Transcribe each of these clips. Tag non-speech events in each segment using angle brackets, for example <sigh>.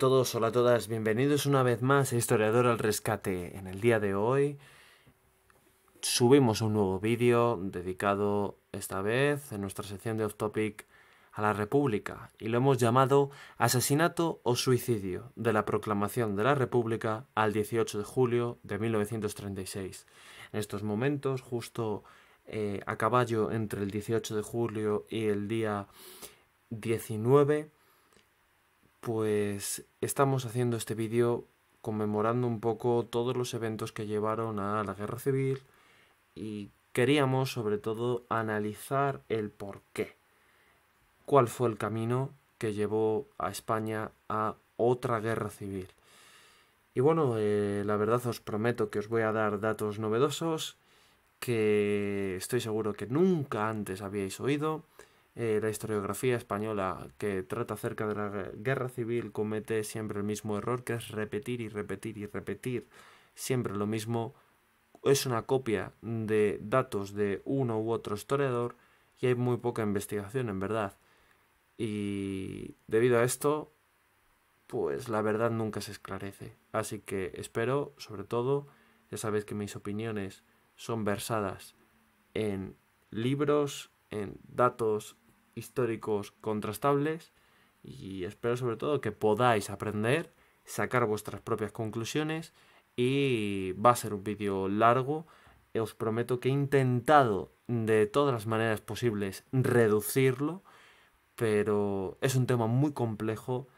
todos, hola a todas, bienvenidos una vez más a Historiador al Rescate. En el día de hoy subimos un nuevo vídeo dedicado esta vez en nuestra sección de Off Topic a la República y lo hemos llamado Asesinato o Suicidio de la Proclamación de la República al 18 de julio de 1936. En estos momentos, justo eh, a caballo entre el 18 de julio y el día 19, pues estamos haciendo este vídeo conmemorando un poco todos los eventos que llevaron a la guerra civil y queríamos sobre todo analizar el porqué, cuál fue el camino que llevó a España a otra guerra civil. Y bueno, eh, la verdad os prometo que os voy a dar datos novedosos que estoy seguro que nunca antes habíais oído eh, la historiografía española que trata acerca de la guerra civil comete siempre el mismo error, que es repetir y repetir y repetir siempre lo mismo. Es una copia de datos de uno u otro historiador y hay muy poca investigación, en verdad. Y debido a esto, pues la verdad nunca se esclarece. Así que espero, sobre todo, ya sabéis que mis opiniones son versadas en libros en datos históricos contrastables y espero sobre todo que podáis aprender, sacar vuestras propias conclusiones y va a ser un vídeo largo. Os prometo que he intentado de todas las maneras posibles reducirlo, pero es un tema muy complejo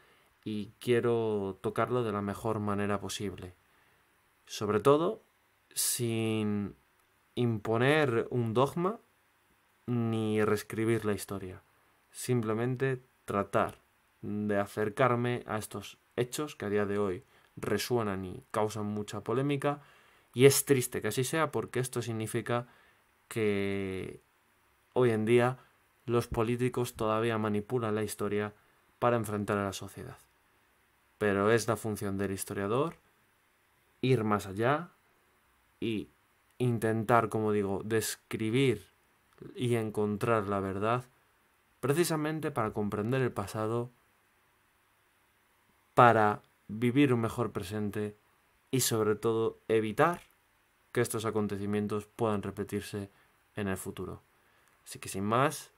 y quiero tocarlo de la mejor manera posible. Sobre todo sin imponer un dogma, ni reescribir la historia, simplemente tratar de acercarme a estos hechos que a día de hoy resuenan y causan mucha polémica, y es triste que así sea porque esto significa que hoy en día los políticos todavía manipulan la historia para enfrentar a la sociedad. Pero es la función del historiador ir más allá y intentar, como digo, describir y encontrar la verdad precisamente para comprender el pasado, para vivir un mejor presente y sobre todo evitar que estos acontecimientos puedan repetirse en el futuro. Así que sin más,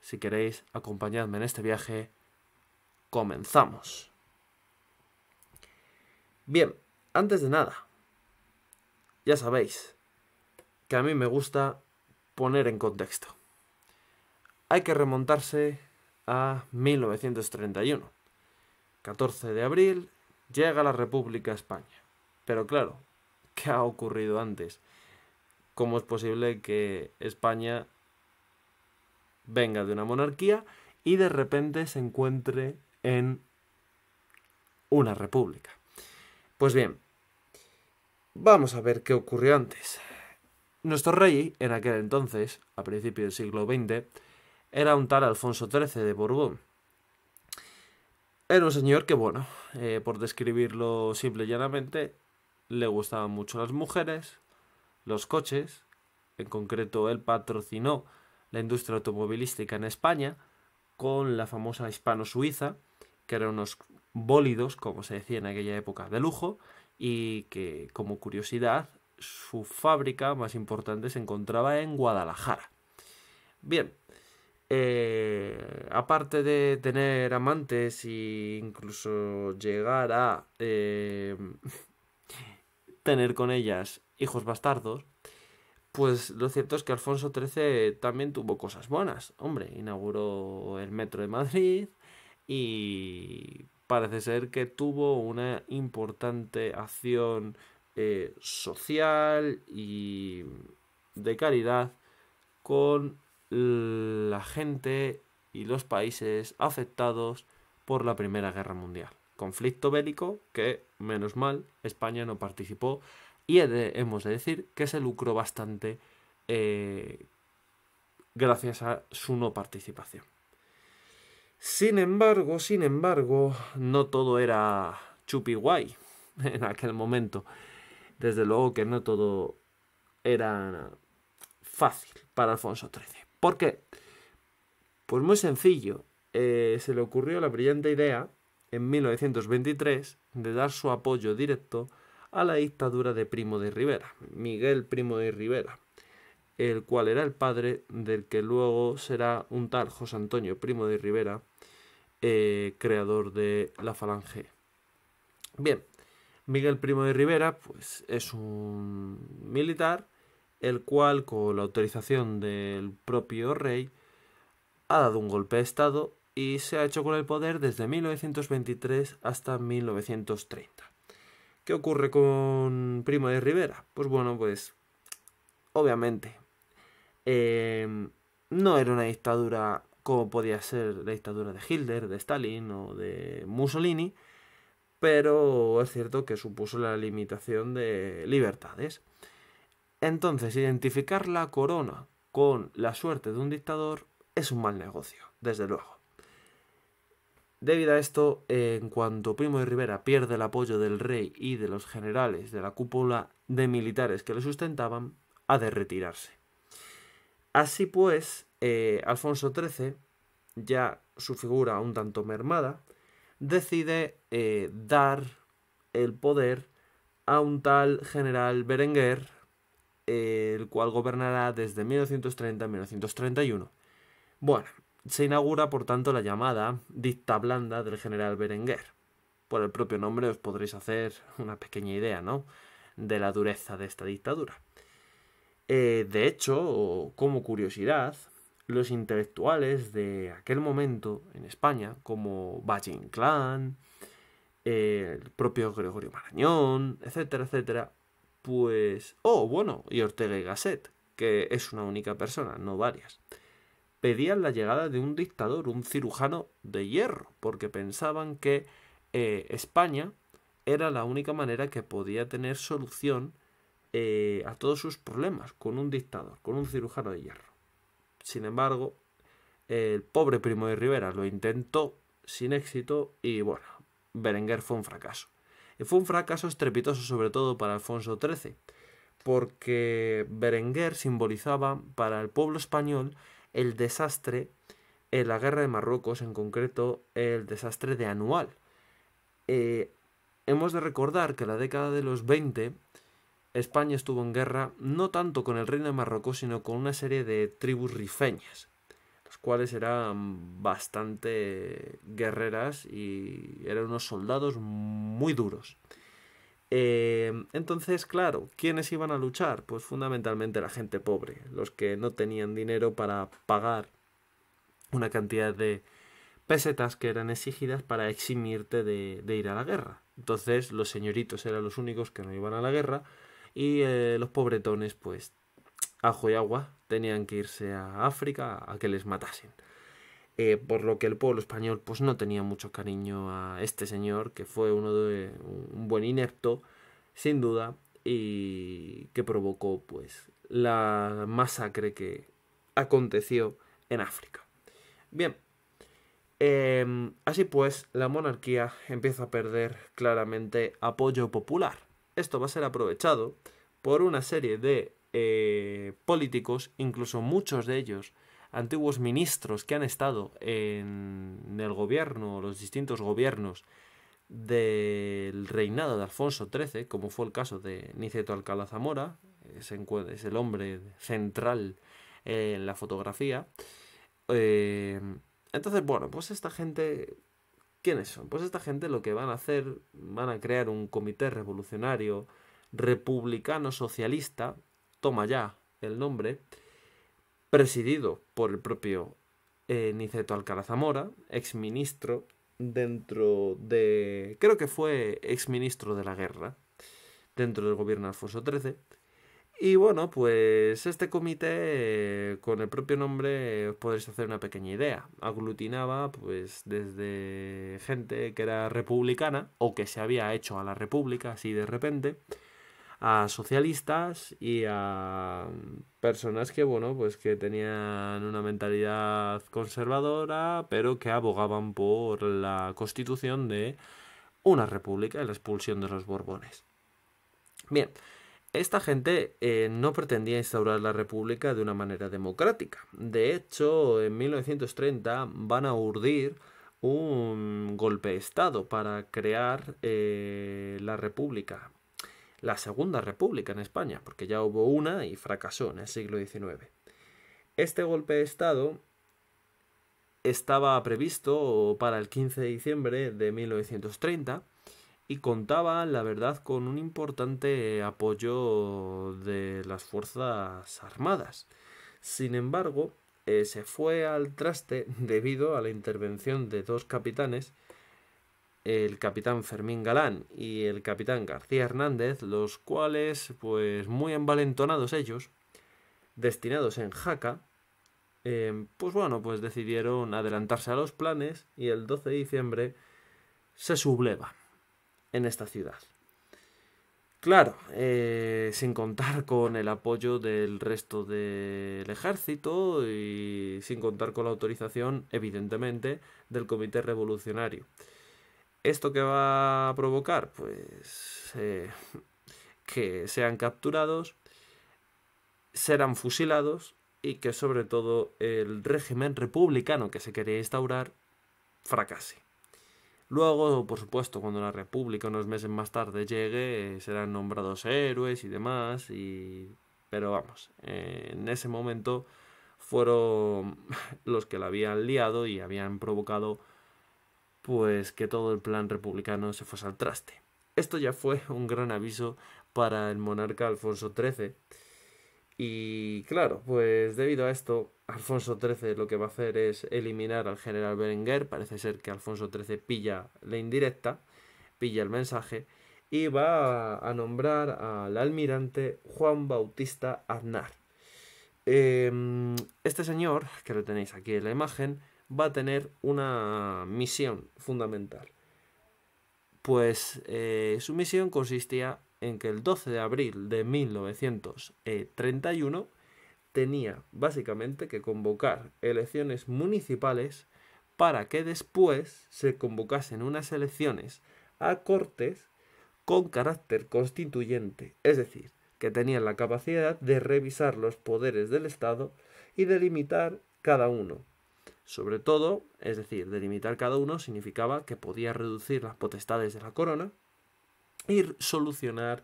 si queréis acompañadme en este viaje, comenzamos. Bien, antes de nada, ya sabéis que a mí me gusta poner en contexto. Hay que remontarse a 1931. 14 de abril llega la República España. Pero claro, <laughs> ¿qué ha ocurrido antes? ¿Cómo es posible que España venga de una monarquía y de repente se encuentre en una república? Pues bien, vamos a ver qué ocurrió antes. Nuestro rey, en aquel entonces, a principios del siglo XX, era un tal Alfonso XIII de Borbón. Era un señor que, bueno, eh, por describirlo simple y llanamente, le gustaban mucho las mujeres, los coches, en concreto él patrocinó la industria automovilística en España con la famosa hispano-suiza, que eran unos bólidos, como se decía en aquella época, de lujo, y que como curiosidad su fábrica más importante se encontraba en Guadalajara. Bien, eh, aparte de tener amantes e incluso llegar a eh, <laughs> tener con ellas hijos bastardos, pues lo cierto es que Alfonso XIII también tuvo cosas buenas. Hombre, inauguró el metro de Madrid y parece ser que tuvo una importante acción eh, social y de caridad con la gente y los países afectados por la Primera Guerra Mundial. Conflicto bélico que, menos mal, España no participó y hemos de decir que se lucró bastante eh, gracias a su no participación. Sin embargo, sin embargo, no todo era chupi guay <laughs> en aquel momento. Desde luego que no todo era fácil para Alfonso XIII. ¿Por qué? Pues muy sencillo. Eh, se le ocurrió la brillante idea, en 1923, de dar su apoyo directo a la dictadura de Primo de Rivera, Miguel Primo de Rivera, el cual era el padre del que luego será un tal José Antonio Primo de Rivera, eh, creador de la Falange. Bien, Miguel Primo de Rivera pues, es un militar el cual, con la autorización del propio rey, ha dado un golpe de Estado y se ha hecho con el poder desde 1923 hasta 1930. ¿Qué ocurre con Primo de Rivera? Pues bueno, pues obviamente em, no era una dictadura como podía ser la dictadura de Hitler, de Stalin o de Mussolini, pero es cierto que supuso la limitación de libertades. Entonces, identificar la corona con la suerte de un dictador es un mal negocio, desde luego. Debido a esto, en cuanto Primo de Rivera pierde el apoyo del rey y de los generales de la cúpula de militares que le sustentaban, ha de retirarse. Así pues, eh, Alfonso XIII, ya su figura un tanto mermada, decide eh, dar el poder a un tal general Berenguer, el cual gobernará desde 1930 a 1931. Bueno, se inaugura por tanto la llamada dicta blanda del general Berenguer. Por el propio nombre os podréis hacer una pequeña idea, ¿no? De la dureza de esta dictadura. Eh, de hecho, como curiosidad, los intelectuales de aquel momento en España, como Valle Clan, el propio Gregorio Marañón, etcétera, etcétera, pues, oh, bueno, y Ortega y Gasset, que es una única persona, no varias, pedían la llegada de un dictador, un cirujano de hierro, porque pensaban que eh, España era la única manera que podía tener solución eh, a todos sus problemas con un dictador, con un cirujano de hierro. Sin embargo, el pobre primo de Rivera lo intentó sin éxito y bueno, Berenguer fue un fracaso. Y fue un fracaso estrepitoso sobre todo para Alfonso XIII, porque Berenguer simbolizaba para el pueblo español el desastre en la guerra de Marruecos, en concreto el desastre de Anual. Eh, hemos de recordar que la década de los 20 España estuvo en guerra no tanto con el reino de Marruecos, sino con una serie de tribus rifeñas, las cuales eran bastante guerreras y eran unos soldados muy duros. Eh, entonces, claro, ¿quiénes iban a luchar? Pues fundamentalmente la gente pobre, los que no tenían dinero para pagar una cantidad de pesetas que eran exigidas para eximirte de, de ir a la guerra. Entonces los señoritos eran los únicos que no iban a la guerra y eh, los pobretones, pues, ajo y agua, tenían que irse a África a que les matasen. Eh, por lo que el pueblo español pues no tenía mucho cariño a este señor, que fue uno de un buen inepto, sin duda, y que provocó pues la masacre que aconteció en África. Bien, em, así pues, la monarquía empieza a perder claramente apoyo popular esto va a ser aprovechado por una serie de eh, políticos, incluso muchos de ellos, antiguos ministros que han estado en el gobierno, los distintos gobiernos del reinado de Alfonso XIII, como fue el caso de Niceto Alcalá Zamora, es, el hombre central en la fotografía. Eh, entonces, bueno, pues esta gente ¿Quiénes son? Pues esta gente lo que van a hacer, van a crear un comité revolucionario republicano socialista, toma ya el nombre, presidido por el propio eh, Niceto Alcalá Zamora, exministro dentro de... creo que fue exministro de la guerra, dentro del gobierno de Alfonso XIII, y bueno, pues este comité, con el propio nombre, podéis hacer una pequeña idea. Aglutinaba, pues, desde gente que era republicana o que se había hecho a la república así de repente, a socialistas y a personas que, bueno, pues que tenían una mentalidad conservadora, pero que abogaban por la constitución de una república y la expulsión de los Borbones. Bien. Esta gente eh, no pretendía instaurar la república de una manera democrática. De hecho, en 1930 van a urdir un golpe de Estado para crear eh, la república, la segunda república en España, porque ya hubo una y fracasó en el siglo XIX. Este golpe de Estado estaba previsto para el 15 de diciembre de 1930 y contaba, la verdad, con un importante apoyo de las Fuerzas Armadas. Sin embargo, eh, se fue al traste <laughs> debido a la intervención de dos capitanes, el capitán Fermín Galán y el capitán García Hernández, los cuales, pues muy envalentonados ellos, destinados en Jaca, em, pues bueno, pues decidieron adelantarse a los planes y el 12 de diciembre se subleva en esta ciudad. Claro, eh, sin contar con el apoyo del resto del ejército y sin contar con la autorización, evidentemente, del Comité Revolucionario. ¿Esto qué va a provocar? Pues eh, que sean capturados, serán fusilados y que sobre todo el régimen republicano que se quería instaurar fracase. Luego, por supuesto, cuando la República unos meses más tarde llegue, eh, serán nombrados héroes y demás, y... pero vamos, eh, en ese momento fueron <laughs> los que la habían liado y habían provocado pues que todo el plan republicano se fuese al traste. Esto ya fue un gran aviso para el monarca Alfonso XIII. Y claro, pues debido a esto, Alfonso XIII lo que va a hacer es eliminar al general Berenguer, parece ser que Alfonso XIII pilla la indirecta, pilla el mensaje, y va a, nombrar al almirante Juan Bautista Aznar. Em, este señor, que lo tenéis aquí en la imagen, va a tener una misión fundamental. Pues eh, su misión consistía en que el 12 de abril de 1931 tenía básicamente que convocar elecciones municipales para que después se convocasen unas elecciones a cortes con carácter constituyente, es decir, que tenían la capacidad de revisar los poderes del Estado y delimitar cada uno. Sobre todo, es decir, delimitar cada uno significaba que podía reducir las potestades de la corona y solucionar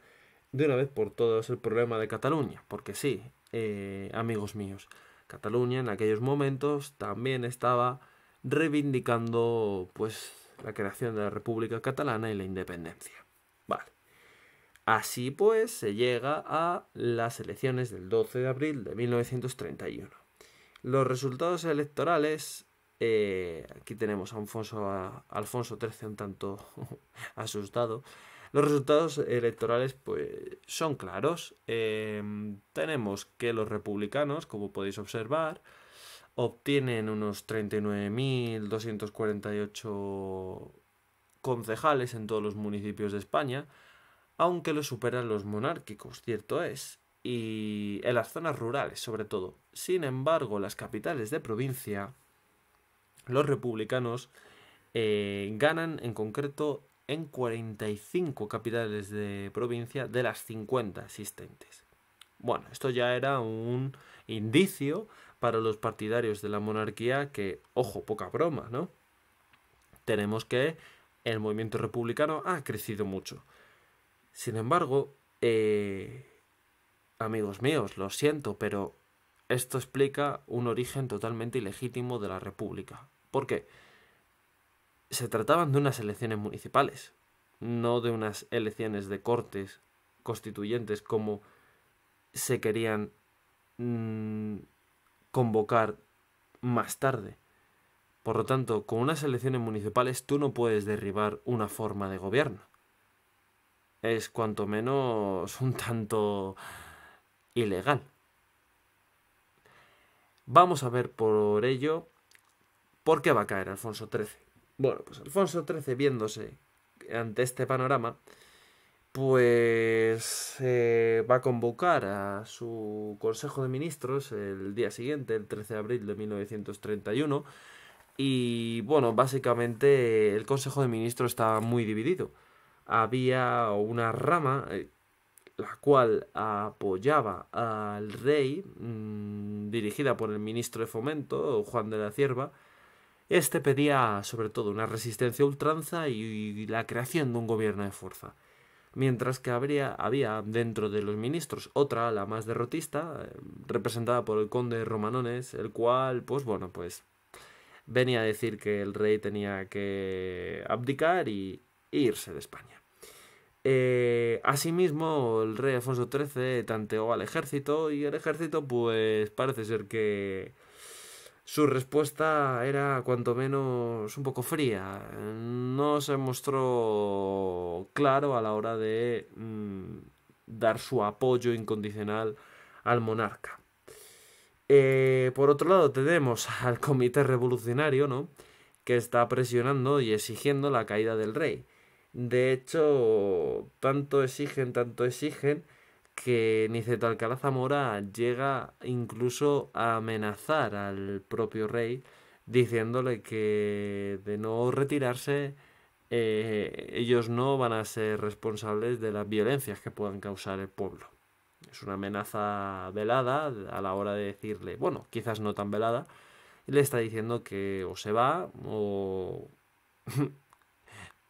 de una vez por todas el problema de Cataluña, porque sí, eh, amigos míos, Cataluña en aquellos momentos también estaba reivindicando pues la creación de la República Catalana y la independencia. Vale. Así pues, se llega a las elecciones del 12 de abril de 1931. Los resultados electorales, eh, aquí tenemos a Alfonso, a Alfonso XIII un tanto <laughs> asustado, los resultados electorales pues, son claros. Em, tenemos que los republicanos, como podéis observar, obtienen unos 39.248 concejales en todos los municipios de España, aunque lo superan los monárquicos, cierto es, y en las zonas rurales sobre todo. Sin embargo, las capitales de provincia, los republicanos eh, ganan en concreto en 45 capitales de provincia de las 50 existentes. Bueno, esto ya era un indicio para los partidarios de la monarquía que, ojo, poca broma, ¿no? Tenemos que el movimiento republicano ha crecido mucho. Sin embargo, eh, amigos míos, lo siento, pero esto explica un origen totalmente ilegítimo de la República. ¿Por qué? se trataban de unas elecciones municipales, no de unas elecciones de cortes constituyentes como se querían mm, convocar más tarde. Por lo tanto, con unas elecciones municipales tú no puedes derribar una forma de gobierno. Es cuanto menos un tanto ilegal. Vamos a ver por ello por qué va a caer Alfonso XIII. Bueno, pues Alfonso XIII viéndose ante este panorama, pues eh, va a convocar a su Consejo de Ministros el día siguiente, el 13 de abril de 1931, y bueno, básicamente el Consejo de Ministros estaba muy dividido. Había una rama eh, la cual apoyaba al rey, mm, dirigida por el ministro de Fomento, Juan de la Cierva, este pedía sobre todo una resistencia ultranza y la creación de un gobierno de fuerza. Mientras que había dentro de los ministros otra, la más derrotista, em, representada por el conde Romanones, el cual, pues bueno, pues venía a decir que el rey tenía que abdicar y, irse de España. Eh, asimismo, el rey Alfonso XIII tanteó al ejército y el ejército pues parece ser que su respuesta era cuanto menos un poco fría. No se mostró claro a la hora de mm, dar su apoyo incondicional al monarca. Eh, por otro lado, tenemos al comité revolucionario, ¿no? Que está presionando y exigiendo la caída del rey. De hecho, tanto exigen, tanto exigen, que Niceto Alcalá Zamora llega incluso a amenazar al propio rey diciéndole que de no retirarse eh, ellos no van a ser responsables de las violencias que puedan causar el pueblo. Es una amenaza velada a la hora de decirle, bueno, quizás no tan velada, le está diciendo que o se va o <laughs>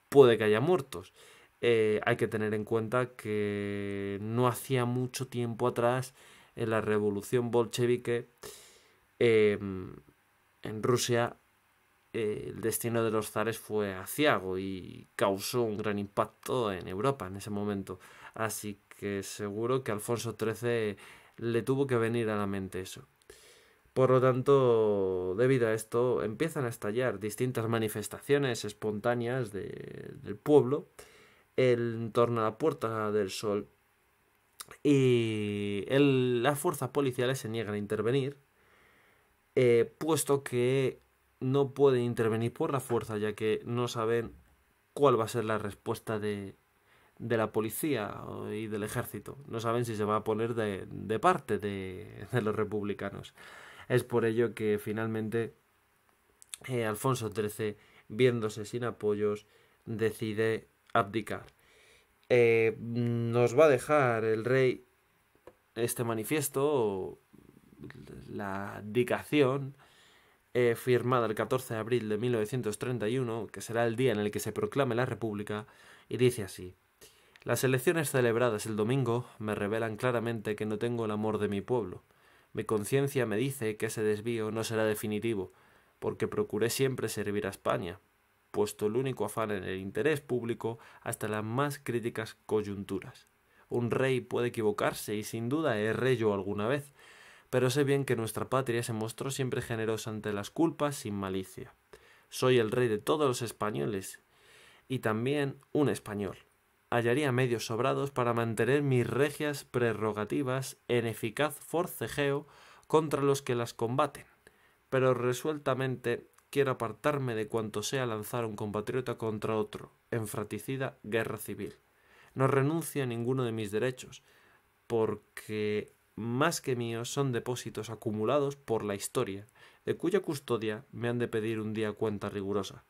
puede que haya muertos. Eh, hay que tener en cuenta que no hacía mucho tiempo atrás, en la revolución bolchevique, em, en Rusia, eh, el destino de los zares fue aciago y causó un gran impacto en Europa en ese momento. Así que seguro que Alfonso XIII le tuvo que venir a la mente eso. Por lo tanto, debido a esto, empiezan a estallar distintas manifestaciones espontáneas del pueblo, en torno a la Puerta del Sol y las fuerzas policiales se niegan a intervenir, eh, puesto que no pueden intervenir por la fuerza, ya que no saben cuál va a ser la respuesta de, de la policía y del ejército. No saben si se va a poner de, de parte de, de, los republicanos. Es por ello que finalmente eh, Alfonso XIII, viéndose sin apoyos, decide abdicar. Eh, nos va a dejar el rey este manifiesto, la abdicación, eh, firmada el 14 de abril de 1931, que será el día en el que se proclame la República, y dice así. Las elecciones celebradas el domingo me revelan claramente que no tengo el amor de mi pueblo. Mi conciencia me dice que ese desvío no será definitivo, porque procuré siempre servir a España, puesto el único afán en el interés público hasta las más críticas coyunturas. Un rey puede equivocarse y sin duda rey yo alguna vez, pero sé bien que nuestra patria se mostró siempre generosa ante las culpas sin malicia. Soy el rey de todos los españoles y también un español. Hallaría medios sobrados para mantener mis regias prerrogativas en eficaz forcejeo contra los que las combaten, pero resueltamente quiero apartarme de cuanto sea lanzar un compatriota contra otro, en fratricida guerra civil. No renuncio a ninguno de mis derechos, porque más que míos son depósitos acumulados por la historia, de cuya custodia me han de pedir un día cuenta rigurosa.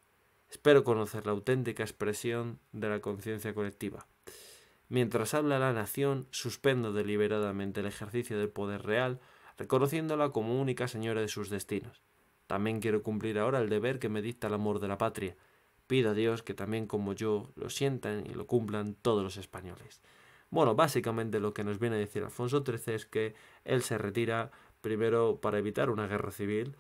Espero conocer la auténtica expresión de la conciencia colectiva. Mientras habla la nación, suspendo deliberadamente el ejercicio del poder real, reconociéndola como única señora de sus destinos. También quiero cumplir ahora el deber que me dicta el amor de la patria. Pido a Dios que también como yo lo sientan y lo cumplan todos los españoles. Bueno, básicamente lo que nos viene a decir Alfonso XIII es que él se retira primero para evitar una guerra civil.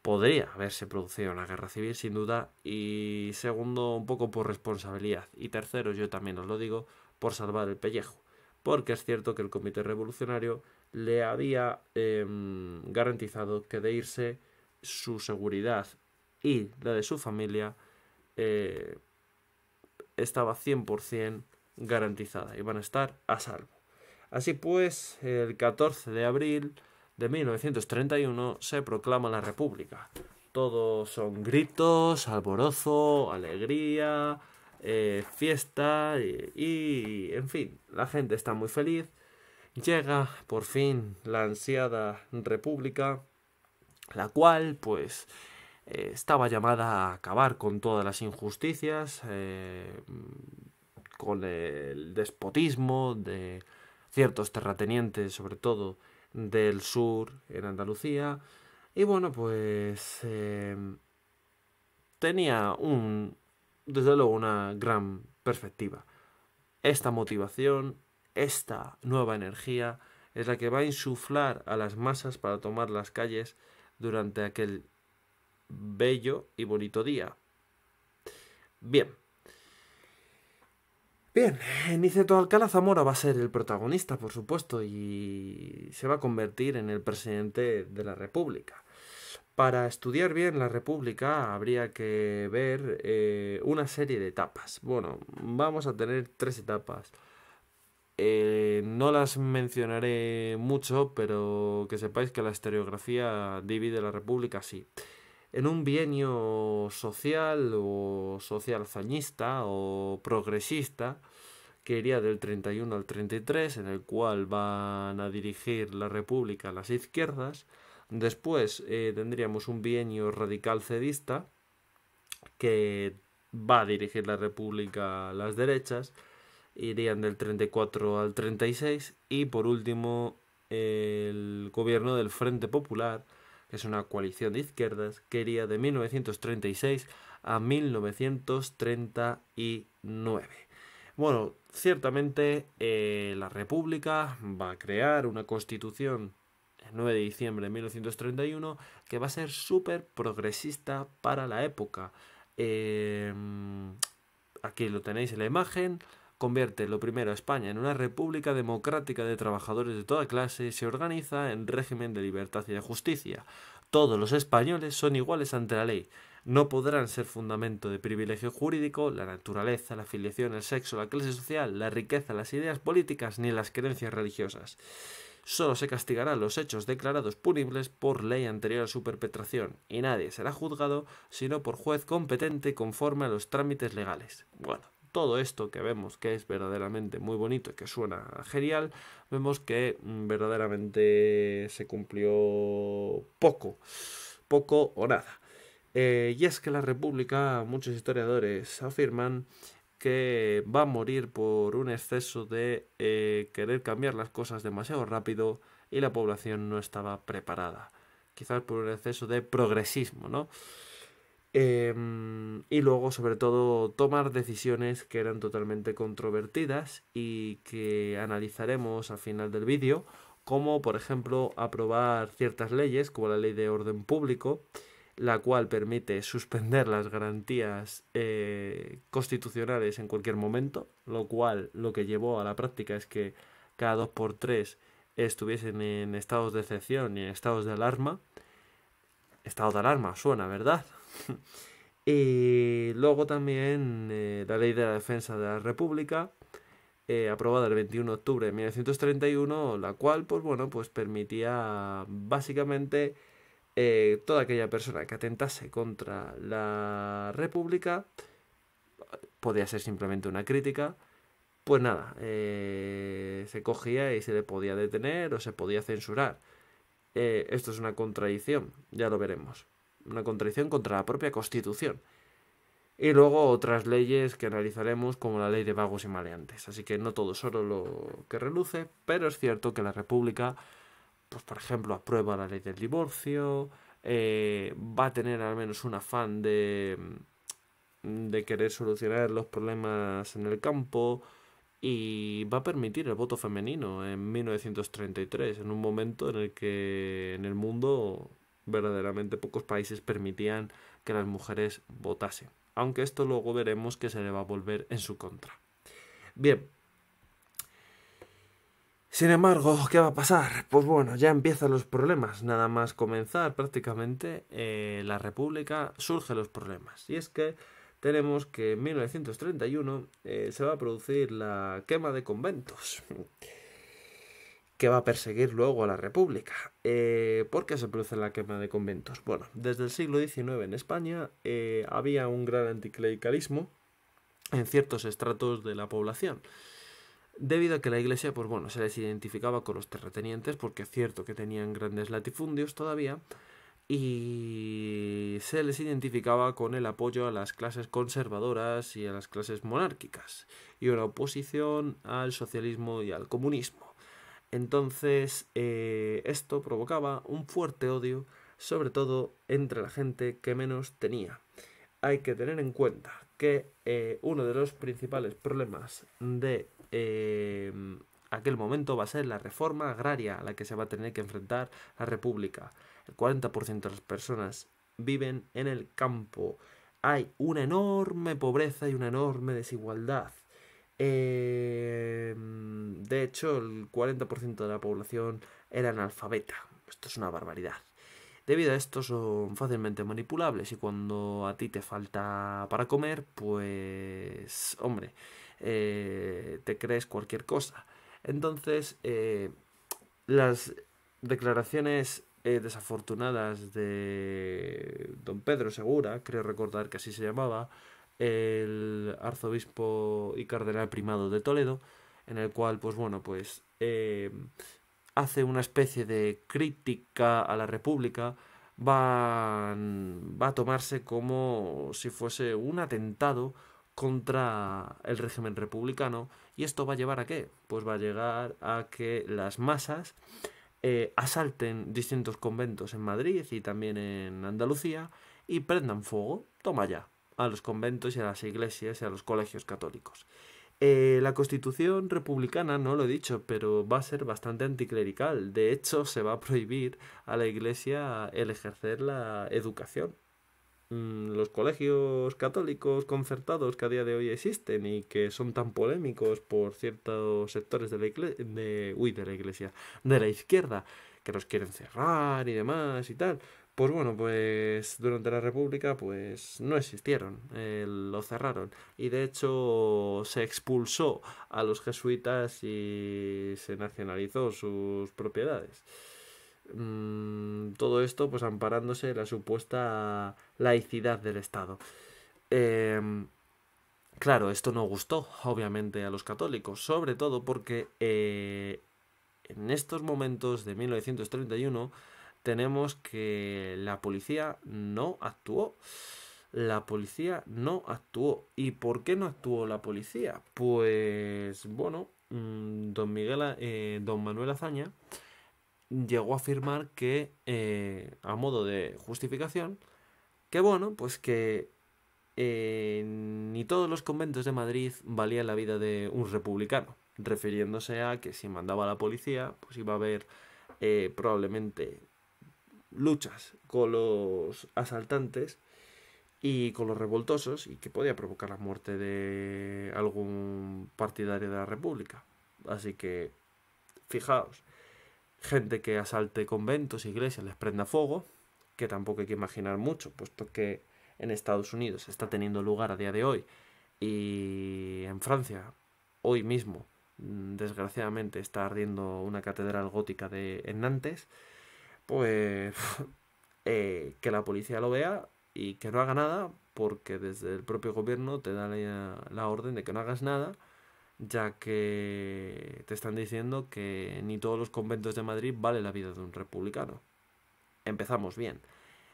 Podría haberse producido una guerra civil, sin duda. Y segundo, un poco por responsabilidad. Y tercero, yo también os lo digo, por salvar el pellejo. Porque es cierto que el Comité Revolucionario le había em, garantizado que de irse su seguridad y la de su familia eh, estaba 100% garantizada y a estar a salvo. Así pues, el 14 de abril de 1931 se proclama la República. Todos son gritos, alborozo, alegría, eh, fiesta y, en fin, la gente está muy feliz. Llega por fin la ansiada República la cual pues eh, estaba llamada a acabar con todas las injusticias, eh, con el despotismo de ciertos terratenientes, sobre todo del sur en Andalucía, y bueno, pues eh, tenía un, desde luego, una gran perspectiva. Esta motivación, esta nueva energía, es la que va a insuflar a las masas para tomar las calles durante aquel bello y bonito día. Bien. Bien, Niceto eh, Alcalá Zamora va a ser el protagonista, por supuesto, y se va a convertir en el presidente de la República. Para estudiar bien la República habría que ver eh, una serie de etapas. Bueno, vamos a tener tres etapas. Eh, no las mencionaré mucho, pero que sepáis que la historiografía divide la República así. En un bienio social o socialzañista o progresista, que iría del 31 al 33, en el cual van a dirigir la República las izquierdas. Después eh, tendríamos un bienio radical cedista, que va a dirigir la República las derechas irían del 34 al 36 y por último el gobierno del Frente Popular, que es una coalición de izquierdas, que iría de 1936 a 1939. Bueno, ciertamente eh, la República va a crear una constitución el 9 de diciembre de 1931 que va a ser súper progresista para la época. Eh, aquí lo tenéis en la imagen convierte lo primero a España en una república democrática de trabajadores de toda clase y se organiza en régimen de libertad y de justicia. Todos los españoles son iguales ante la ley. No podrán ser fundamento de privilegio jurídico la naturaleza, la afiliación, el sexo, la clase social, la riqueza, las ideas políticas ni las creencias religiosas. Solo se castigarán los hechos declarados punibles por ley anterior a su perpetración y nadie será juzgado sino por juez competente conforme a los trámites legales. Bueno, todo esto que vemos que es verdaderamente muy bonito y que suena genial, vemos que mm, verdaderamente se cumplió poco, poco o nada. Eh, y es que la República, muchos historiadores afirman que va a morir por un exceso de eh, querer cambiar las cosas demasiado rápido y la población no estaba preparada. Quizás por un exceso de progresismo, ¿no? Em, y luego, sobre todo, tomar decisiones que eran totalmente controvertidas y que analizaremos al final del vídeo, como por ejemplo aprobar ciertas leyes, como la ley de orden público, la cual permite suspender las garantías eh, constitucionales en cualquier momento, lo cual lo que llevó a la práctica es que cada dos por tres estuviesen en estados de excepción y en estados de alarma. Estado de alarma, suena, ¿verdad? <laughs> y luego también eh, la Ley de la Defensa de la República, eh, aprobada el 21 de octubre de 1931, la cual, pues bueno, pues permitía básicamente eh, toda aquella persona que atentase contra la República, podía ser simplemente una crítica, pues nada, se cogía y se le podía detener o se podía censurar. esto es una contradicción, ya lo veremos una contradicción contra la propia Constitución. Y luego otras leyes que analizaremos como la ley de vagos y maleantes. Así que no todo solo lo que reluce, pero es cierto que la República, pues por ejemplo, aprueba la ley del divorcio, eh, va a tener al menos un afán de, de querer solucionar los problemas en el campo, y va a permitir el voto femenino en 1933, en un momento en el que en el mundo verdaderamente pocos países permitían que las mujeres votasen, aunque esto luego veremos que se le va a volver en su contra. Bien. Sin embargo, ¿qué va a pasar? Pues bueno, ya empiezan los problemas. Nada más comenzar prácticamente eh, la República surgen los problemas. Y es que tenemos que en 1931 eh, se va a producir la quema de conventos que va a perseguir luego a la República. Eh, ¿Por qué se produce la quema de conventos? Bueno, desde el siglo XIX en España eh, había un gran anticlericalismo en ciertos estratos de la población debido a que la iglesia, pues bueno, se les identificaba con los terratenientes, porque es cierto que tenían grandes latifundios todavía, y se les identificaba con el apoyo a las clases conservadoras y a las clases monárquicas, y una oposición al socialismo y al comunismo. Entonces, eh, esto provocaba un fuerte odio, sobre todo entre la gente que menos tenía. Hay que tener en cuenta que eh, uno de los principales problemas de eh, aquel momento va a ser la reforma agraria a la que se va a tener que enfrentar la República. El 40% de las personas viven en el campo. Hay una enorme pobreza y una enorme desigualdad. Eh, mm, de hecho, el 40% de la población era analfabeta. Esto es una barbaridad. Debido a esto son fácilmente manipulables y cuando a ti te falta para comer, pues, hombre, eh, te crees cualquier cosa. Entonces, eh, las declaraciones desafortunadas de don Pedro Segura, creo recordar que así se llamaba, el arzobispo y cardenal primado de Toledo, en el cual, pues bueno, pues eh, hace una especie de crítica a la República, va, va a tomarse como si fuese un atentado contra el régimen republicano y esto va a llevar a qué? Pues va a llegar a que las masas eh, asalten distintos conventos en Madrid y también en Andalucía y prendan fuego, toma ya, a los conventos y a las iglesias y a los colegios católicos. Eh, la constitución republicana, no lo he dicho, pero va a ser bastante anticlerical. De hecho, <laughs> se va a prohibir a la iglesia el ejercer la educación. Mm, los colegios católicos concertados que a día de hoy existen y que son tan polémicos por ciertos sectores de la, de, de la iglesia, de la izquierda, que los quieren cerrar y demás y tal, pues bueno, pues durante la República pues no existieron, eh, lo cerraron y de hecho se expulsó a los jesuitas y se nacionalizó sus propiedades. Mm, todo esto pues amparándose la supuesta laicidad del Estado. Em, claro, esto no gustó obviamente a los católicos, sobre todo porque eh, en estos momentos de 1931 tenemos que la policía no actuó. La policía no actuó. ¿Y por qué no actuó la policía? Pues bueno, mm, don, Miguel, eh, don Manuel Azaña llegó a afirmar que, eh, a modo de justificación, que bueno, pues que eh, ni todos los conventos de Madrid valían la vida de un republicano, refiriéndose a que si mandaba la policía, pues iba a haber probablemente luchas con los asaltantes y con los revoltosos y que podía provocar la muerte de algún partidario de la República. Así que, fijaos, gente que asalte conventos, iglesias, les prenda fuego, que tampoco hay que imaginar mucho, puesto que en Estados Unidos está teniendo lugar a día de hoy y en Francia hoy mismo, mm, desgraciadamente, está ardiendo una catedral gótica de en Nantes pues <laughs> eh, que la policía lo vea y que no haga nada, porque desde el propio gobierno te da la, orden de que no hagas nada, ya que te están diciendo que ni todos los conventos de Madrid vale la vida de un republicano. Empezamos bien.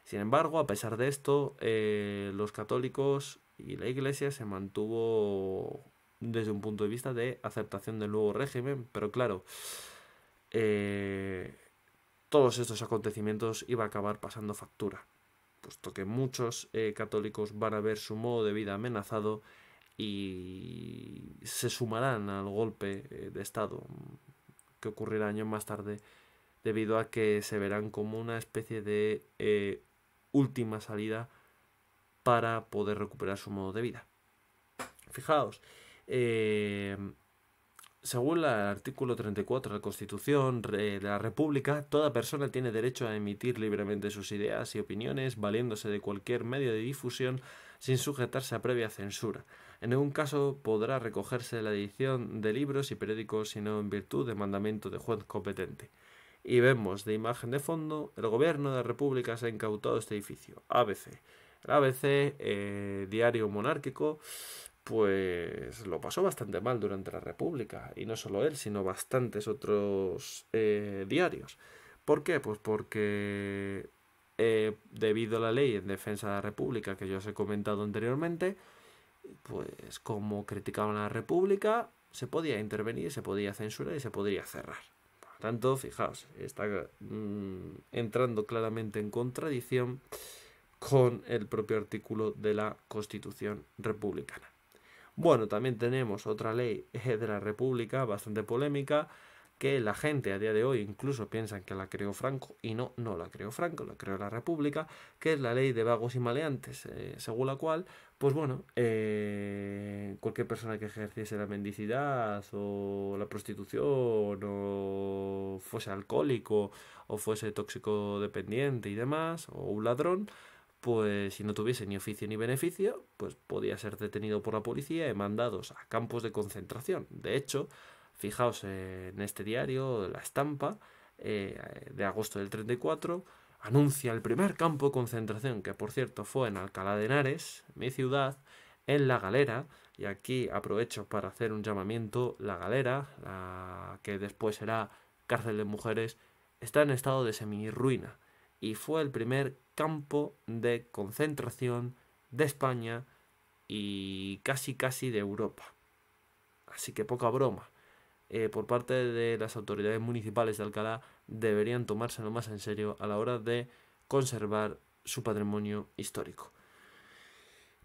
Sin embargo, a pesar de esto, eh, los católicos y la iglesia se mantuvo desde un punto de vista de aceptación del nuevo régimen, pero claro, eh, todos estos acontecimientos iba a acabar pasando factura, puesto que muchos eh, católicos van a ver su modo de vida amenazado y se sumarán al golpe eh, de Estado que ocurrirá años más tarde, debido a que se verán como una especie de eh, última salida para poder recuperar su modo de vida. Fijaos, según el artículo 34 de la Constitución de la República, toda persona tiene derecho a emitir libremente sus ideas y opiniones, valiéndose de cualquier medio de difusión sin sujetarse a previa censura. En ningún caso podrá recogerse la edición de libros y periódicos sino en virtud de mandamiento de juez competente. Y vemos de imagen de fondo, el gobierno de la República se ha incautado este edificio. ABC. El ABC, eh, Diario Monárquico, pues lo pasó bastante mal durante la República, y no solo él, sino bastantes otros eh, diarios. ¿Por qué? Pues porque eh, debido a la ley en defensa de la República que yo os he comentado anteriormente, pues como criticaban a la República, se podía intervenir, se podía censurar y se podría cerrar. Por lo tanto, fijaos, está mm, entrando claramente en contradicción con el propio artículo de la Constitución republicana. Bueno, también tenemos otra ley eh, de la República bastante polémica que la gente a día de hoy incluso piensa que la creó Franco y no, no la creó Franco, la creó la República, que es la ley de vagos y maleantes, eh, según la cual, pues bueno, eh, cualquier persona que ejerciese la mendicidad o la prostitución o fuese alcohólico o fuese tóxico dependiente y demás, o un ladrón, pues si no tuviese ni oficio ni beneficio, pues podía ser detenido por la policía y mandados a campos de concentración. De hecho, fijaos en este diario, La Estampa, eh, de agosto del 34, anuncia el primer campo de concentración, que por cierto fue en Alcalá de Henares, mi ciudad, en La Galera, y aquí aprovecho para hacer un llamamiento, La Galera, la que después será cárcel de mujeres, está en estado de ruina y fue el primer campo de concentración de España y casi casi de Europa. Así que poca broma. Eh, por parte de las autoridades municipales de Alcalá deberían tomárselo más en serio a la hora de conservar su patrimonio histórico.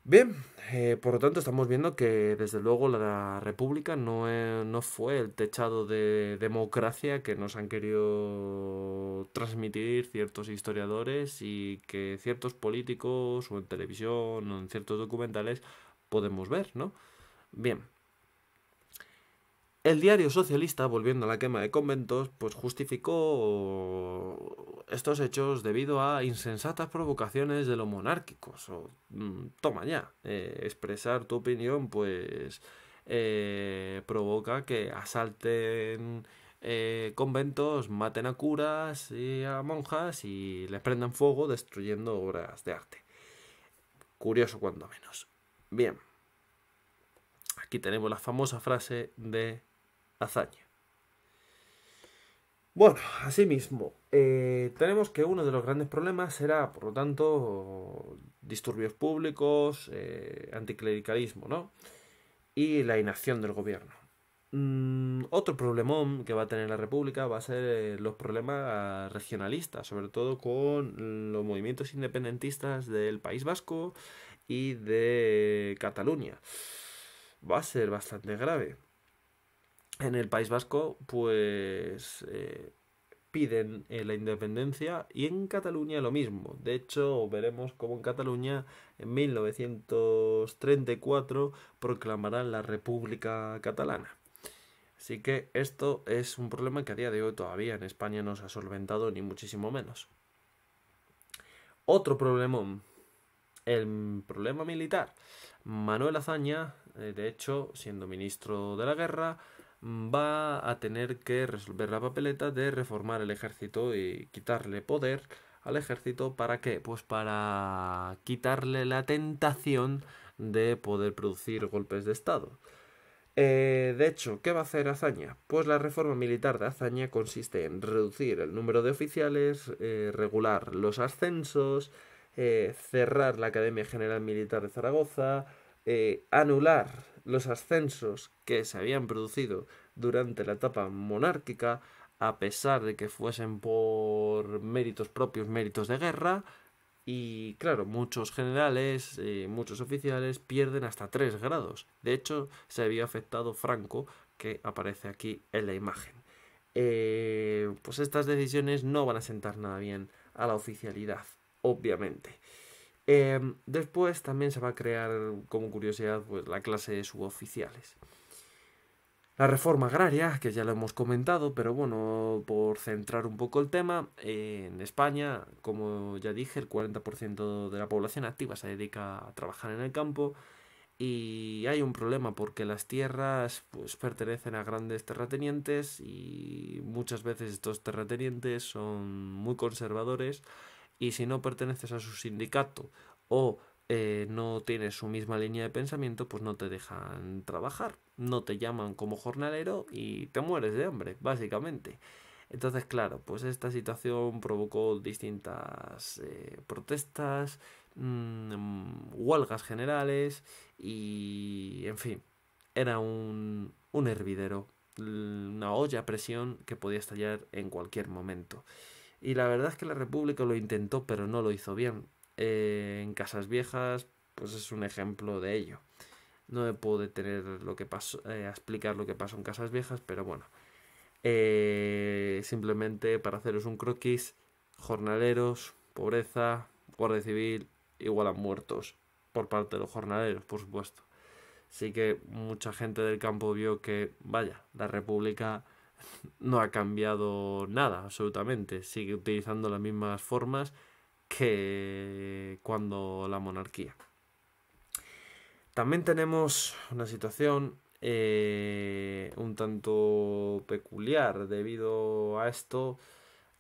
Bien, eh, por lo tanto estamos viendo que desde luego la República no, eh, no fue el techado de democracia que nos han querido transmitir ciertos historiadores y que ciertos políticos o en televisión o en ciertos documentales podemos ver, ¿no? Bien, el diario socialista, volviendo a la quema de conventos, pues justificó estos hechos debido a insensatas provocaciones de los monárquicos. O, mm, toma ya, eh, expresar tu opinión, pues eh, provoca que asalten eh, conventos, maten a curas y a monjas y les prendan fuego destruyendo obras de arte. Curioso cuando menos. Bien. Aquí tenemos la famosa frase de hazaña. Bueno, asimismo, eh, tenemos que uno de los grandes problemas será, por lo tanto, disturbios públicos, eh, anticlericalismo, ¿no? Y la inacción del gobierno. Mm, otro problemón que va a tener la República va a ser eh, los problemas regionalistas, sobre todo con los movimientos independentistas del País Vasco y de Cataluña. Va a ser bastante grave en el País Vasco, pues eh, piden eh, la independencia y en Cataluña lo mismo. De hecho, veremos cómo en Cataluña en 1934 proclamarán la República Catalana. Así que esto es un problema que a día de hoy todavía en España no se ha solventado ni muchísimo menos. Otro problemón, el problema militar. Manuel Azaña, eh, de hecho, siendo ministro de la guerra, Mm, va a tener que resolver la papeleta de reformar el ejército y quitarle poder al ejército. ¿Para qué? Pues para quitarle la tentación de poder producir golpes de Estado. Eh, de hecho, ¿qué va a hacer Azaña? Pues la reforma militar de Azaña consiste en reducir el número de oficiales, eh, regular los ascensos, eh, cerrar la Academia General Militar de Zaragoza, anular los ascensos que se habían producido durante la etapa monárquica, a pesar de que fuesen por méritos propios, méritos de guerra, y claro, muchos generales, eh, muchos oficiales pierden hasta 3 grados. De hecho, se había afectado Franco, que aparece aquí en la imagen. Eh, pues estas decisiones no van a sentar nada bien a la oficialidad, obviamente. Em, después también se va a crear, como curiosidad, pues, la clase de suboficiales. La reforma agraria, que ya lo hemos comentado, pero bueno, por centrar un poco el tema, en España, como ya dije, el 40% de la población activa se dedica a trabajar en el campo y hay un problema porque las tierras pues, pertenecen a grandes terratenientes y muchas veces estos terratenientes son muy conservadores y si no perteneces a su sindicato o eh, no tienes su misma línea de pensamiento, pues no te dejan trabajar, no te llaman como jornalero y te mueres de hambre, básicamente. Entonces, claro, pues esta situación provocó distintas eh, protestas, mm, huelgas generales y, en fin, era un, un hervidero, una olla a presión que podía estallar en cualquier momento. Y la verdad es que la República lo intentó, pero no lo hizo bien. Eh, en Casas Viejas, pues es un ejemplo de ello. No me puedo detener lo que pasó, eh, a explicar lo que pasó en Casas Viejas, pero bueno. Eh, simplemente para haceros un croquis, jornaleros, pobreza, guardia civil, igual a muertos por parte de los jornaleros, por supuesto. Así que mucha gente del campo vio que, vaya, la República no ha cambiado nada absolutamente. Sigue utilizando las mismas formas que cuando la monarquía. También tenemos una situación eh, un tanto peculiar debido a esto,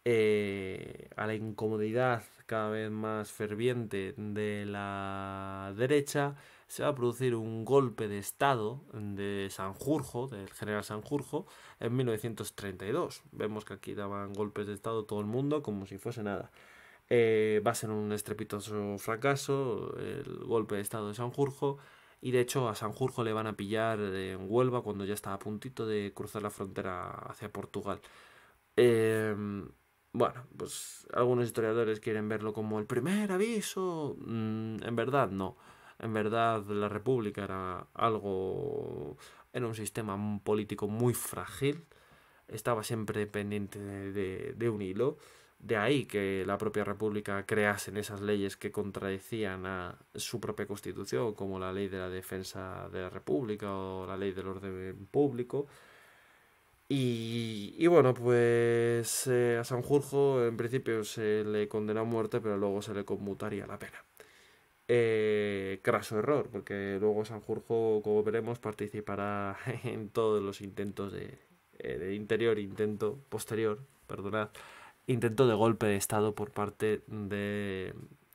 eh, a la incomodidad cada vez más ferviente de la derecha se va a producir un golpe de Estado de Sanjurjo, del general Sanjurjo, en 1932. Vemos que aquí daban golpes de Estado todo el mundo como si fuese nada. Eh, va a ser un estrepitoso fracaso el golpe de Estado de Sanjurjo. Y de hecho a Sanjurjo le van a pillar en Huelva cuando ya está a puntito de cruzar la frontera hacia Portugal. Eh, bueno, pues algunos historiadores quieren verlo como el primer aviso. Mm, en verdad no en verdad la República era algo, era un sistema político muy frágil, estaba siempre pendiente de, un hilo. De ahí que la propia República creasen esas leyes que contradecían a su propia constitución, como la ley de la defensa de la República o la ley del orden público. Y, bueno, pues a eh, a Sanjurjo en principio se le condenó a muerte, pero luego se le conmutaría la pena. Eh, craso error, porque luego Sanjurjo, como veremos, participará <laughs> en todos los intentos eh, de, interior, intento posterior, perdonad, intento de golpe de Estado por parte de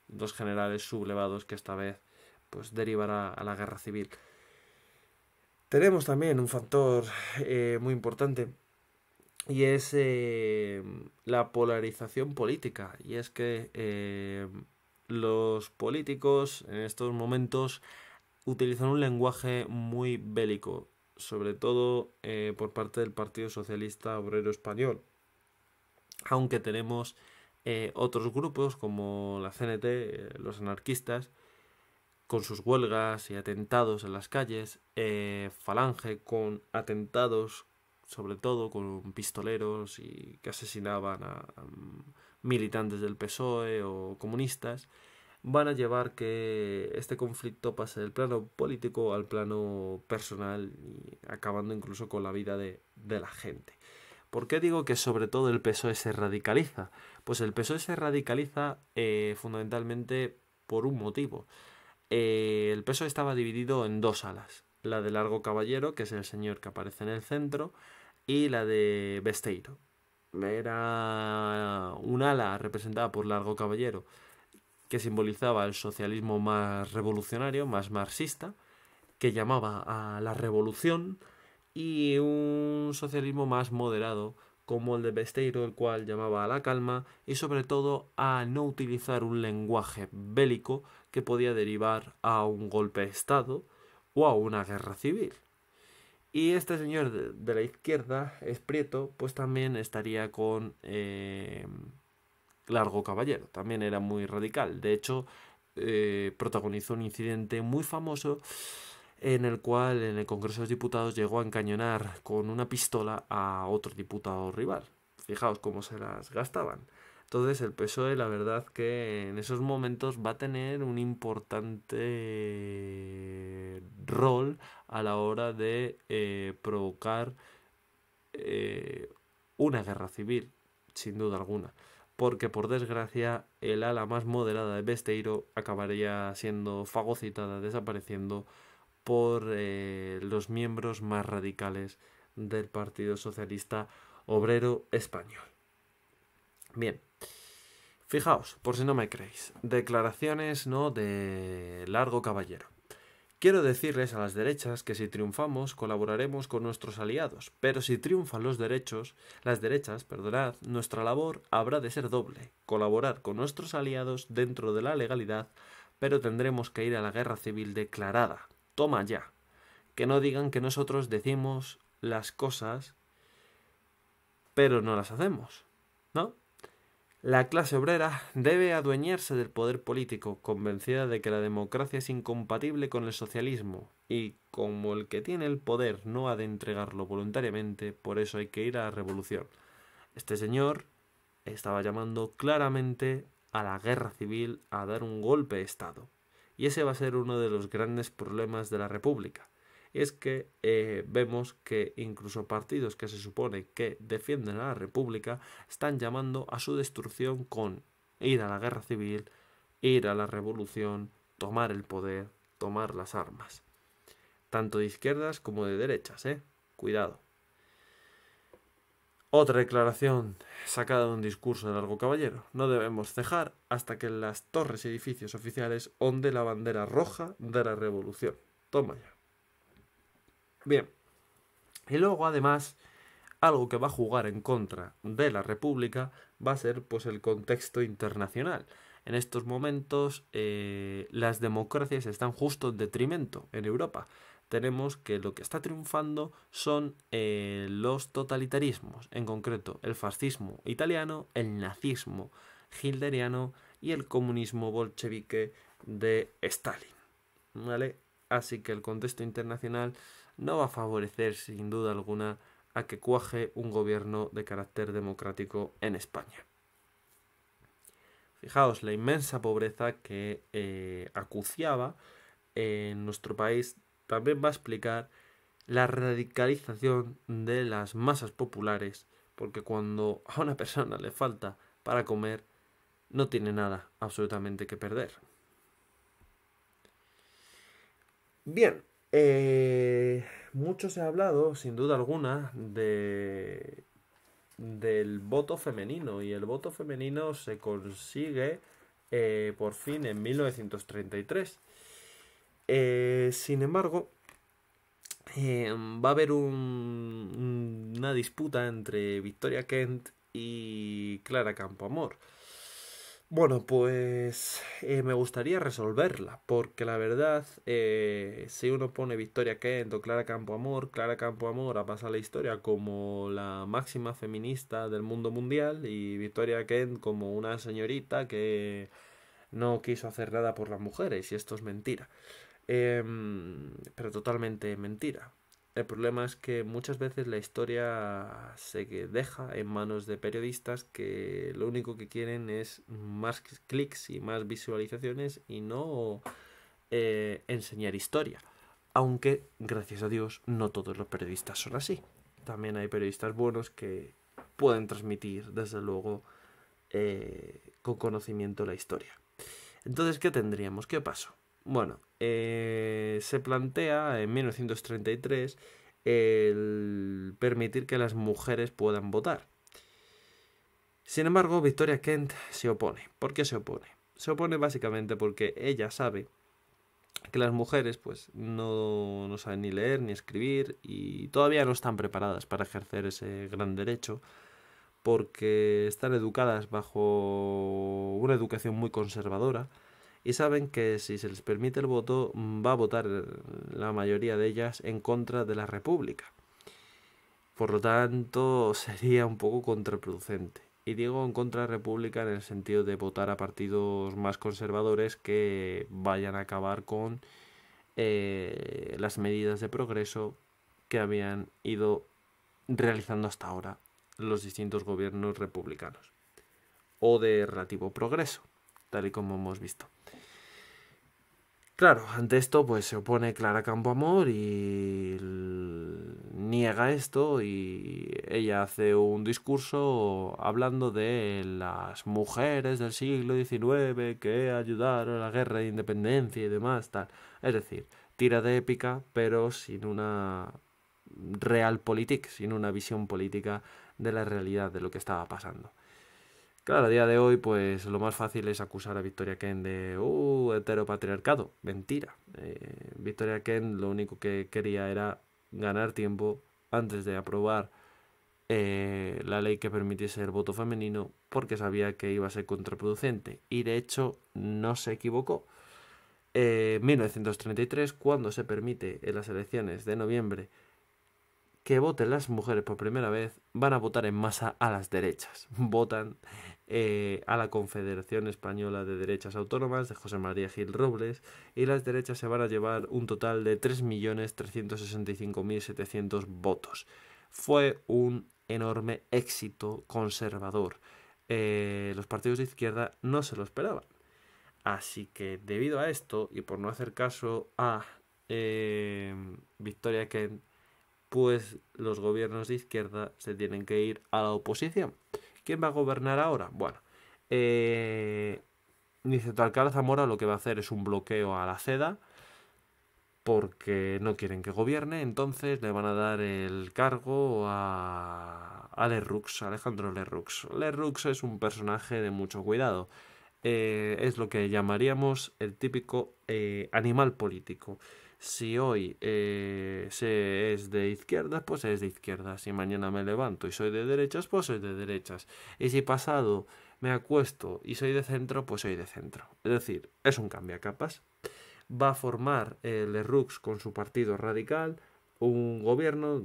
dos generales sublevados que esta vez pues derivará a la guerra civil. Tenemos también un factor eh, muy importante y es la polarización política. Y es que los políticos en estos momentos utilizan un lenguaje muy bélico, sobre todo eh, por parte del Partido Socialista Obrero Español. Aunque tenemos eh, otros grupos como la CNT, eh, los anarquistas, con sus huelgas y atentados en las calles, Falange con atentados, sobre todo con pistoleros y que asesinaban a militantes del PSOE o comunistas, van a llevar que este conflicto pase del plano político al plano personal y acabando incluso con la vida de, la gente. ¿Por qué digo que sobre todo el PSOE se radicaliza? Pues el PSOE se radicaliza eh, fundamentalmente por un motivo. Eh, el PSOE estaba dividido en dos alas. La de Largo Caballero, que es el señor que aparece en el centro, y la de Besteiro, era un ala representada por Largo Caballero que simbolizaba el socialismo más revolucionario, más marxista, que llamaba a la revolución y un socialismo más moderado como el de Besteiro, el cual llamaba a la calma y sobre todo a no utilizar un lenguaje bélico que podía derivar a un golpe de Estado o a una guerra civil. Y este señor de, la izquierda es Prieto, pues también estaría con em, Largo Caballero, también era muy radical. De hecho, eh, protagonizó un incidente muy famoso en el cual en el Congreso de los Diputados llegó a encañonar con una pistola a otro diputado rival. Fijaos cómo se las gastaban. Entonces el PSOE la verdad que en esos momentos va a tener un importante rol a la hora de eh, provocar eh, una guerra civil, sin duda alguna. Porque por desgracia el ala más moderada de Besteiro acabaría siendo fagocitada, desapareciendo por eh, los miembros más radicales del Partido Socialista Obrero Español. Bien, Fijaos, por si no me creéis, declaraciones no de largo caballero. Quiero decirles a las derechas que si triunfamos colaboraremos con nuestros aliados, pero si triunfan los derechos, las derechas, perdonad, nuestra labor habrá de ser doble, colaborar con nuestros aliados dentro de la legalidad, pero tendremos que ir a la guerra civil declarada. Toma ya. Que no digan que nosotros decimos las cosas, pero no las hacemos, ¿no? La clase obrera debe adueñarse del poder político, convencida de que la democracia es incompatible con el socialismo, y como el que tiene el poder no ha de entregarlo voluntariamente, por eso hay que ir a la revolución. Este señor estaba llamando claramente a la guerra civil a dar un golpe de Estado, y ese va a ser uno de los grandes problemas de la República es que eh, vemos que incluso partidos que se supone que defienden a la República están llamando a su destrucción con ir a la guerra civil, ir a la revolución, tomar el poder, tomar las armas. Tanto de izquierdas como de derechas, ¿eh? Cuidado. Otra declaración sacada de un discurso de largo caballero. No debemos cejar hasta que las torres y edificios oficiales onde la bandera roja de la revolución. Toma ya. Bien. Y luego, además, algo que va a jugar en contra de la República va a ser pues el contexto internacional. En estos momentos eh, las democracias están justo en detrimento en Europa. Tenemos que lo que está triunfando son eh, los totalitarismos, en concreto el fascismo italiano, el nazismo hilderiano y el comunismo bolchevique de Stalin. ¿Vale? Así que el contexto internacional no va a favorecer sin duda alguna a que cuaje un gobierno de carácter democrático en España. Fijaos la inmensa pobreza que eh, acuciaba en nuestro país también va a explicar la radicalización de las masas populares, porque cuando a una persona le falta para comer, no tiene nada absolutamente que perder. Bien, eh, mucho se ha hablado, sin duda alguna, del voto femenino y el voto femenino se consigue eh, por fin en 1933. Eh, sin embargo, em, va a haber una disputa entre Victoria Kent y Clara Campoamor. Bueno, pues eh, me gustaría resolverla, porque la verdad, eh, si uno pone Victoria Kent o Clara Amor, Clara Campoamor ha pasado la historia como la máxima feminista del mundo mundial y Victoria Kent como una señorita que no quiso hacer nada por las mujeres, y esto es mentira. Em, pero totalmente mentira. El problema es que muchas veces la historia se deja en manos de periodistas que lo único que quieren es más clics y más visualizaciones y no eh, enseñar historia. Aunque, gracias a Dios, no todos los periodistas son así. También hay periodistas buenos que pueden transmitir, desde luego, eh, con conocimiento la historia. Entonces, ¿qué tendríamos? ¿Qué pasó? Bueno, eh, se plantea en 1933 el permitir que las mujeres puedan votar. Sin embargo, Victoria Kent se opone. ¿Por qué se opone? Se opone básicamente porque ella sabe que las mujeres pues no, no saben ni leer ni escribir y todavía no están preparadas para ejercer ese gran derecho porque están educadas bajo una educación muy conservadora y saben que si se les permite el voto mm, va a votar eh, la mayoría de ellas en contra de la República. Por lo tanto, <laughs> sería un poco contraproducente. Y digo en contra de la República en el sentido de votar a partidos más conservadores que vayan a acabar con eh, las medidas de progreso que habían ido realizando hasta ahora los distintos gobiernos republicanos o de relativo progreso tal y como hemos visto. Claro, ante esto pues se opone Clara Campoamor y niega esto y ella hace un discurso hablando de las mujeres del siglo XIX que ayudaron a la guerra de independencia y demás, tal. Es decir, tira de épica pero sin una realpolitik, sin una visión política de la realidad de lo que estaba pasando. Claro, a día de hoy, pues lo más fácil es acusar a Victoria Kent de uh, heteropatriarcado. Mentira. Eh, Victoria Kent lo único que quería era ganar tiempo antes de aprobar eh, la ley que permitiese el voto femenino porque sabía que iba a ser contraproducente. Y de hecho, no se equivocó. Eh, en 1933, cuando se permite en las elecciones de noviembre que voten las mujeres por primera vez, van a votar en masa a las derechas. <laughs> Votan eh, a la Confederación Española de Derechas Autónomas de José María Gil Robles y las derechas se van a llevar un total de 3.365.700 votos. Fue un enorme éxito conservador. Eh, los partidos de izquierda no se lo esperaban. Así que debido a esto y por no hacer caso a eh, Victoria Kent, pues los gobiernos de izquierda se tienen que ir a la oposición. ¿Quién va a gobernar ahora? Bueno, eh, dice Zamora lo que va a hacer es un bloqueo a la seda porque no quieren que gobierne, entonces le van a dar el cargo a, a Alejandro Lerux. Lerux es un personaje de mucho cuidado. Eh, es lo que llamaríamos el típico eh, animal político. Si hoy eh, se es de izquierdas, pues es de izquierdas. Si mañana me levanto y soy de derechas, pues soy de derechas. Y si pasado me acuesto y soy de centro, pues soy de centro. Es decir, es un cambio a capas. Va a formar el Rux con su partido radical un gobierno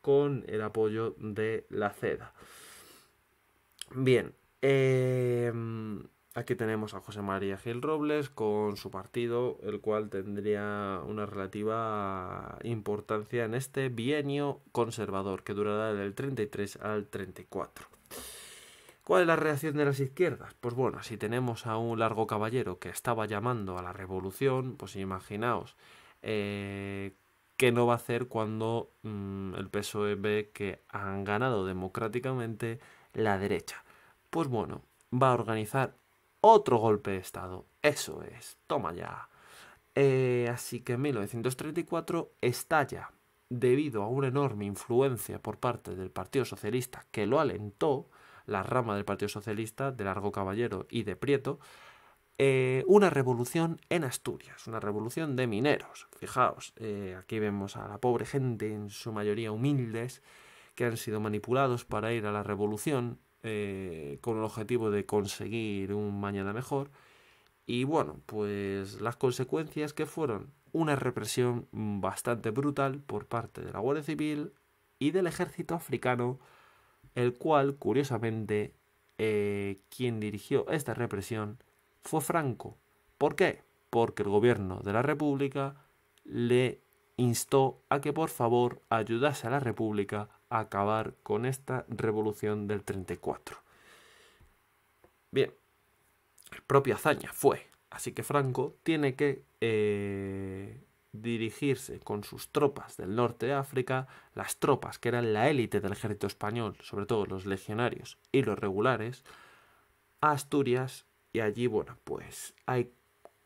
con el apoyo de la CEDA. Bien, em, Aquí tenemos a José María Gil Robles con su partido, el cual tendría una relativa importancia en este bienio conservador que durará del 33 al 34. ¿Cuál es la reacción de las izquierdas? Pues bueno, si tenemos a un largo caballero que estaba llamando a la revolución, pues imaginaos eh, qué no va a hacer cuando mm, el PSOE ve que han ganado democráticamente la derecha. Pues bueno, va a organizar otro golpe de Estado. Eso es. Toma ya. Eh, así que en 1934 estalla, debido a una enorme influencia por parte del Partido Socialista que lo alentó, la rama del Partido Socialista, de Largo Caballero y de Prieto, eh, una revolución en Asturias, una revolución de mineros. Fijaos, eh, aquí vemos a la pobre gente, en su mayoría humildes, que han sido manipulados para ir a la revolución eh, con el objetivo de conseguir un mañana mejor. Y bueno, pues las consecuencias que fueron una represión bastante brutal por parte de la Guardia Civil y del ejército africano, el cual, curiosamente, eh, quien dirigió esta represión fue Franco. ¿Por qué? Porque el gobierno de la República le instó a que por favor ayudase a la República acabar con esta revolución del 34. Bien, propia hazaña fue. Así que Franco tiene que eh, dirigirse con sus tropas del norte de África, las tropas que eran la élite del ejército español, sobre todo los legionarios y los regulares, a Asturias y allí, bueno, pues hay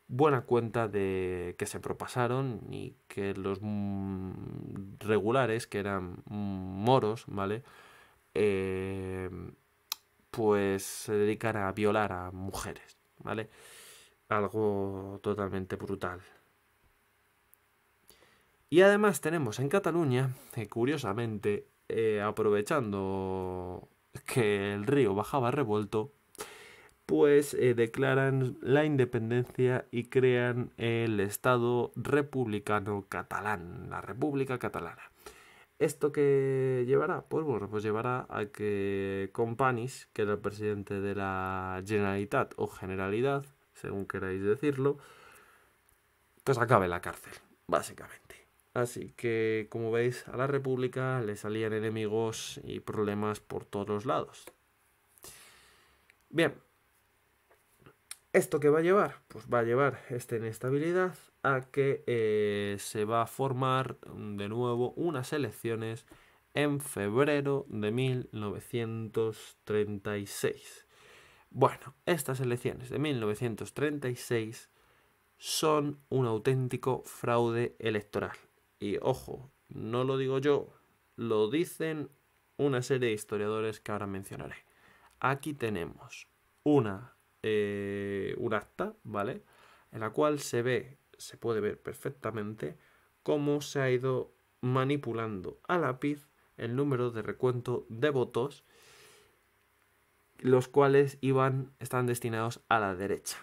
buena cuenta de que se propasaron y que los mm, regulares, que eran mm, moros, ¿vale? Eh, pues se dedican a violar a mujeres, ¿vale? Algo totalmente brutal. Y además tenemos en Cataluña, eh, curiosamente, eh, aprovechando que el río bajaba revuelto, pues eh, declaran la independencia y crean el Estado republicano catalán, la República Catalana. ¿Esto qué llevará? Pues bueno, pues llevará a que Companys, que era el presidente de la Generalitat o Generalidad, según queráis decirlo, pues acabe la cárcel, básicamente. Así que, como veis, a la República le salían enemigos y problemas por todos los lados. Bien, ¿Esto qué va a llevar? Pues va a llevar esta inestabilidad a que eh, se va a formar de nuevo unas elecciones en febrero de 1936. Bueno, estas elecciones de 1936 son un auténtico fraude electoral. Y ojo, no lo digo yo, lo dicen una serie de historiadores que ahora mencionaré. Aquí tenemos una eh, un acta, ¿vale? En la cual se ve, se puede ver perfectamente cómo se ha ido manipulando a lápiz el número de recuento de votos, los cuales iban, están destinados a la derecha.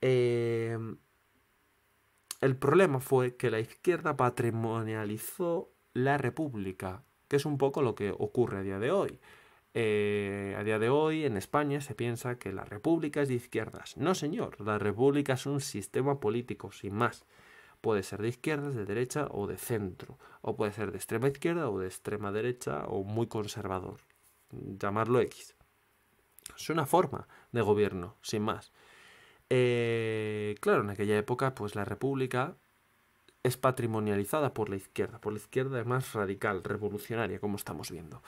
Eh, el problema fue que la izquierda patrimonializó la república, que es un poco lo que ocurre a día de hoy. Eh, a día de hoy en España se piensa que la república es de izquierdas. No, señor, la república es un sistema político, sin más. Puede ser de izquierdas, de derecha o de centro. O puede ser de extrema izquierda o de extrema derecha o muy conservador. Llamarlo X. Es una forma de gobierno, sin más. Eh, claro, en aquella época, pues la república es patrimonializada por la izquierda, por la izquierda más radical, revolucionaria, como estamos viendo.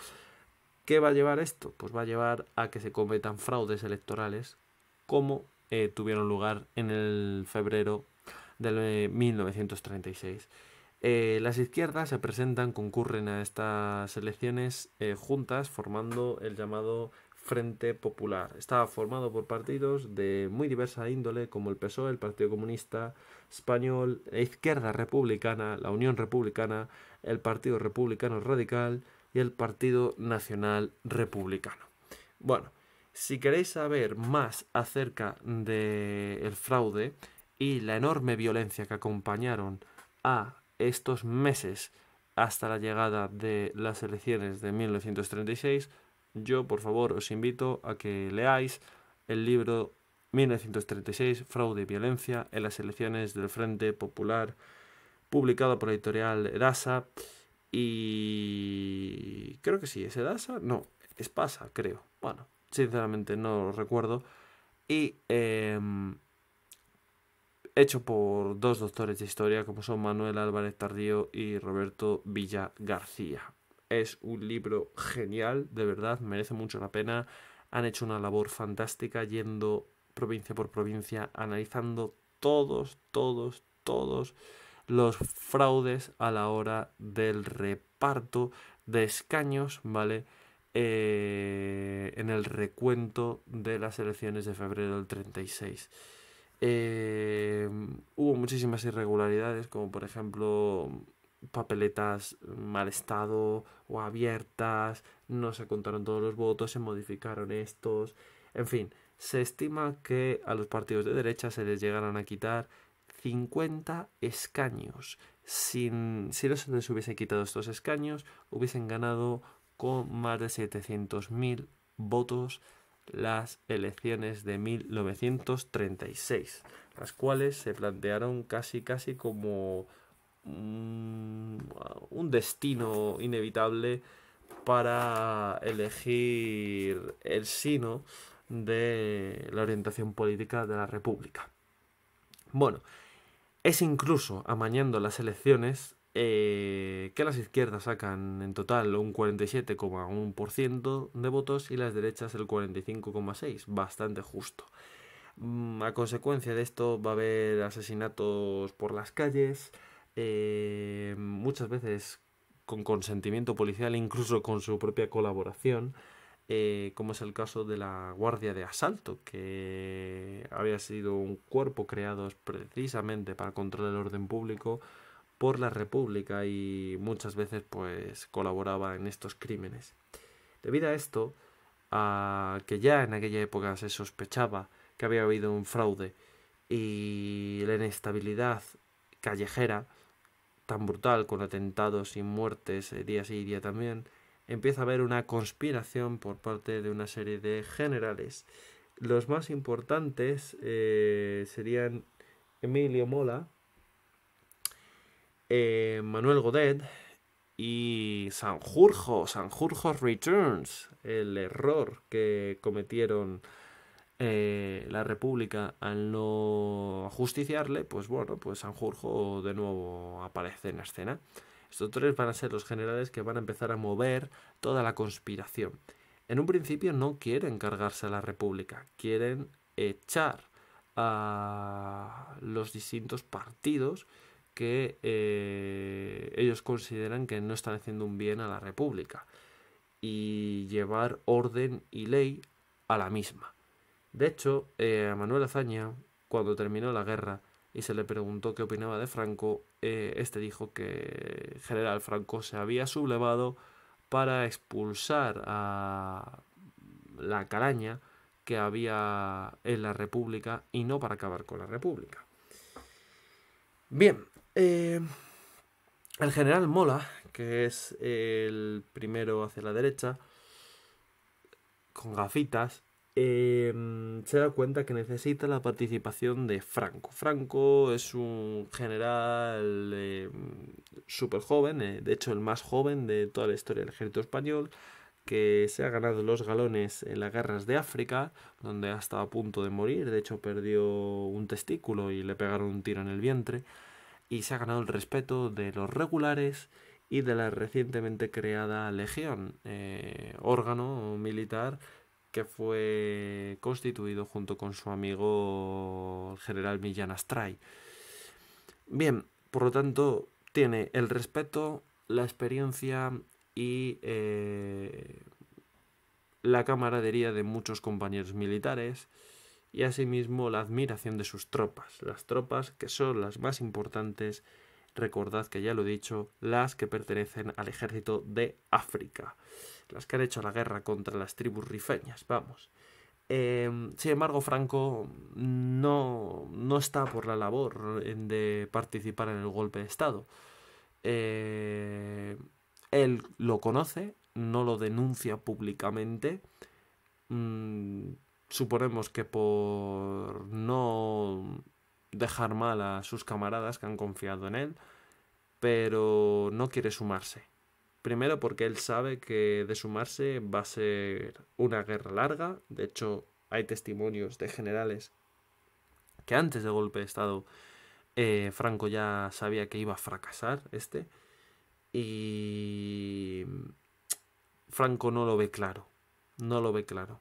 ¿Qué va a llevar esto? Pues va a llevar a que se cometan fraudes electorales como eh, tuvieron lugar en el febrero de 1936. Eh, eh, las izquierdas se presentan, concurren a estas elecciones juntas formando el llamado Frente Popular. Estaba formado por partidos de muy diversa índole como el PSOE, el Partido Comunista Español, la Izquierda Republicana, la Unión Republicana, el Partido Republicano Radical, y el Partido Nacional Republicano. Bueno, si queréis saber más acerca del el fraude y la enorme violencia que acompañaron a estos meses hasta la llegada de las elecciones de 1936, yo por favor os invito a que leáis el libro 1936, Fraude y Violencia en las elecciones del Frente Popular, publicado por la editorial Erasa. Y creo que sí, es Edasa. No, es Pasa, creo. Bueno, sinceramente no lo recuerdo. Y em, hecho por dos doctores de historia, como son Manuel Álvarez Tardío y Roberto Villa García. Es un libro genial, de verdad, merece mucho la pena. Han hecho una labor fantástica yendo provincia por provincia, analizando todos, todos, todos los fraudes a la hora del reparto de escaños, ¿vale? Eh, en el recuento de las elecciones de febrero del 36. Eh, hubo muchísimas irregularidades, como por ejemplo papeletas mal estado o abiertas, no se contaron todos los votos, se modificaron estos, en fin, se estima que a los partidos de derecha se les llegarán a quitar 50 escaños. Sin, si los se hubiese quitado estos escaños, hubiesen ganado con más de 700.000 votos las elecciones de 1936, las cuales se plantearon casi casi como mm, un destino inevitable para elegir el sino de la orientación política de la República. Bueno, es incluso amañando las elecciones eh, que las izquierdas sacan en total un 47,1% de votos y las derechas el 45,6%, bastante justo. Mm, a consecuencia de esto va a haber asesinatos por las calles, eh, muchas veces con consentimiento policial, incluso con su propia colaboración. Eh, como es el caso de la Guardia de Asalto, que había sido un cuerpo creado precisamente para controlar el orden público por la República y muchas veces pues colaboraba en estos crímenes. Debido a esto, a que ya en aquella época se sospechaba que había habido un fraude y la inestabilidad callejera tan brutal con atentados y muertes eh, día sí y día también, empieza a haber una conspiración por parte de una serie de generales. Los más importantes eh, serían Emilio Mola, eh, Manuel Godet y Sanjurjo, Sanjurjo Returns, el error que cometieron eh, la República al no justiciarle, pues bueno, pues Sanjurjo de nuevo aparece en la escena. Estos tres van a ser los generales que van a empezar a mover toda la conspiración. En un principio no quieren cargarse a la República, quieren echar a los distintos partidos que eh, ellos consideran que no están haciendo un bien a la República y llevar orden y ley a la misma. De hecho, eh, a Manuel Azaña, cuando terminó la guerra, y se le preguntó qué opinaba de Franco, eh, este dijo que General Franco se había sublevado para expulsar a la caraña que había en la República y no para acabar con la República. Bien, eh, el general Mola, que es el primero hacia la derecha, con gafitas, Em, se da cuenta que necesita la participación de Franco. Franco es un general em, eh, súper joven, de hecho el más joven de toda la historia del ejército español, que se ha ganado los galones en las guerras de África, donde ha estado a punto de morir, de hecho perdió un testículo y le pegaron un tiro en el vientre, y se ha ganado el respeto de los regulares y de la recientemente creada Legión, eh, órgano militar que fue constituido junto con su amigo el general Millán Astray. Bien, por lo tanto, tiene el respeto, la experiencia y eh, la camaradería de muchos compañeros militares y asimismo la admiración de sus tropas, las tropas que son las más importantes recordad que ya lo he dicho, las que pertenecen al ejército de África, las que han hecho la guerra contra las tribus rifeñas, vamos. Em, sin embargo, Franco no, no está por la labor de participar en el golpe de Estado. Eh, él lo conoce, no lo denuncia públicamente. Mm, suponemos que por no dejar mal a sus camaradas que han confiado en él, pero no quiere sumarse. Primero porque él sabe que de sumarse va a ser una guerra larga, de hecho hay testimonios de generales que antes del golpe de Estado eh, Franco ya sabía que iba a fracasar este, y Franco no lo ve claro, no lo ve claro.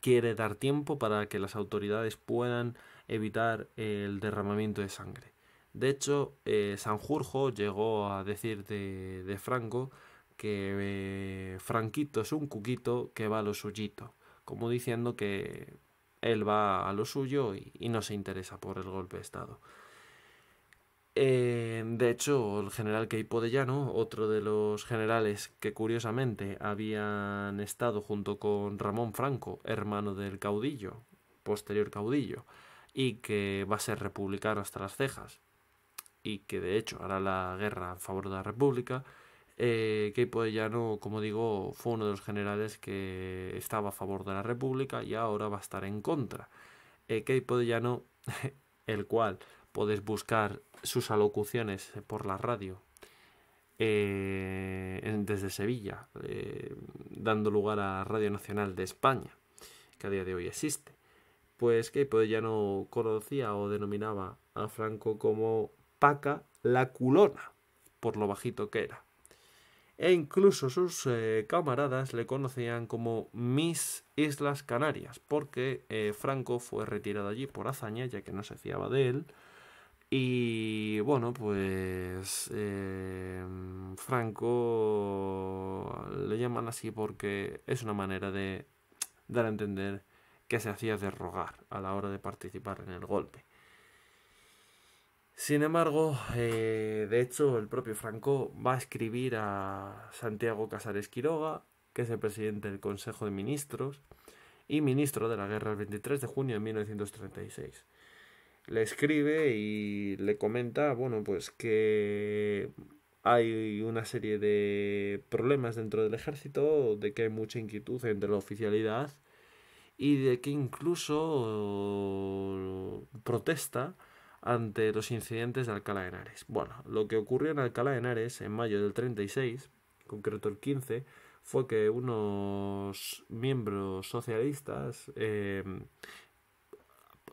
Quiere dar tiempo para que las autoridades puedan evitar el derramamiento de sangre. De hecho, eh, Sanjurjo llegó a decir de, Franco que eh, Franquito es un cuquito que va a lo suyito, como diciendo que él va a lo suyo y, no se interesa por el golpe de Estado. Eh, de hecho, el general Keipo de Llano, otro de los generales que curiosamente habían estado junto con Ramón Franco, hermano del caudillo, posterior caudillo, y que va a ser republicano hasta las cejas y que de hecho hará la guerra a favor de la República, eh, Keipo Llano, como digo, fue uno de los generales que estaba a favor de la República y ahora va a estar en contra. Eh, Keipo <laughs> el cual podéis buscar sus alocuciones por la radio eh, desde Sevilla, eh, dando lugar a Radio Nacional de España, que a día de hoy existe pues que pues ya no conocía o denominaba a Franco como Paca la culona, por lo bajito que era. E incluso sus eh, camaradas le conocían como Miss Islas Canarias, porque eh, Franco fue retirado allí por hazaña, ya que no se fiaba de él. Y bueno, pues em, Franco le llaman así porque es una manera de dar a entender que se hacía de rogar a la hora de participar en el golpe. Sin embargo, eh, de hecho, el propio Franco va a escribir a Santiago Casares Quiroga, que es el presidente del Consejo de Ministros y ministro de la guerra el 23 de junio de 1936. Le escribe y le comenta, bueno, pues que hay una serie de problemas dentro del ejército, de que hay mucha inquietud entre la oficialidad y de que incluso uh, protesta ante los incidentes de Alcalá de Henares. Bueno, lo que ocurrió en Alcalá de Henares en mayo del 36, concreto el 15, fue que unos miembros socialistas em,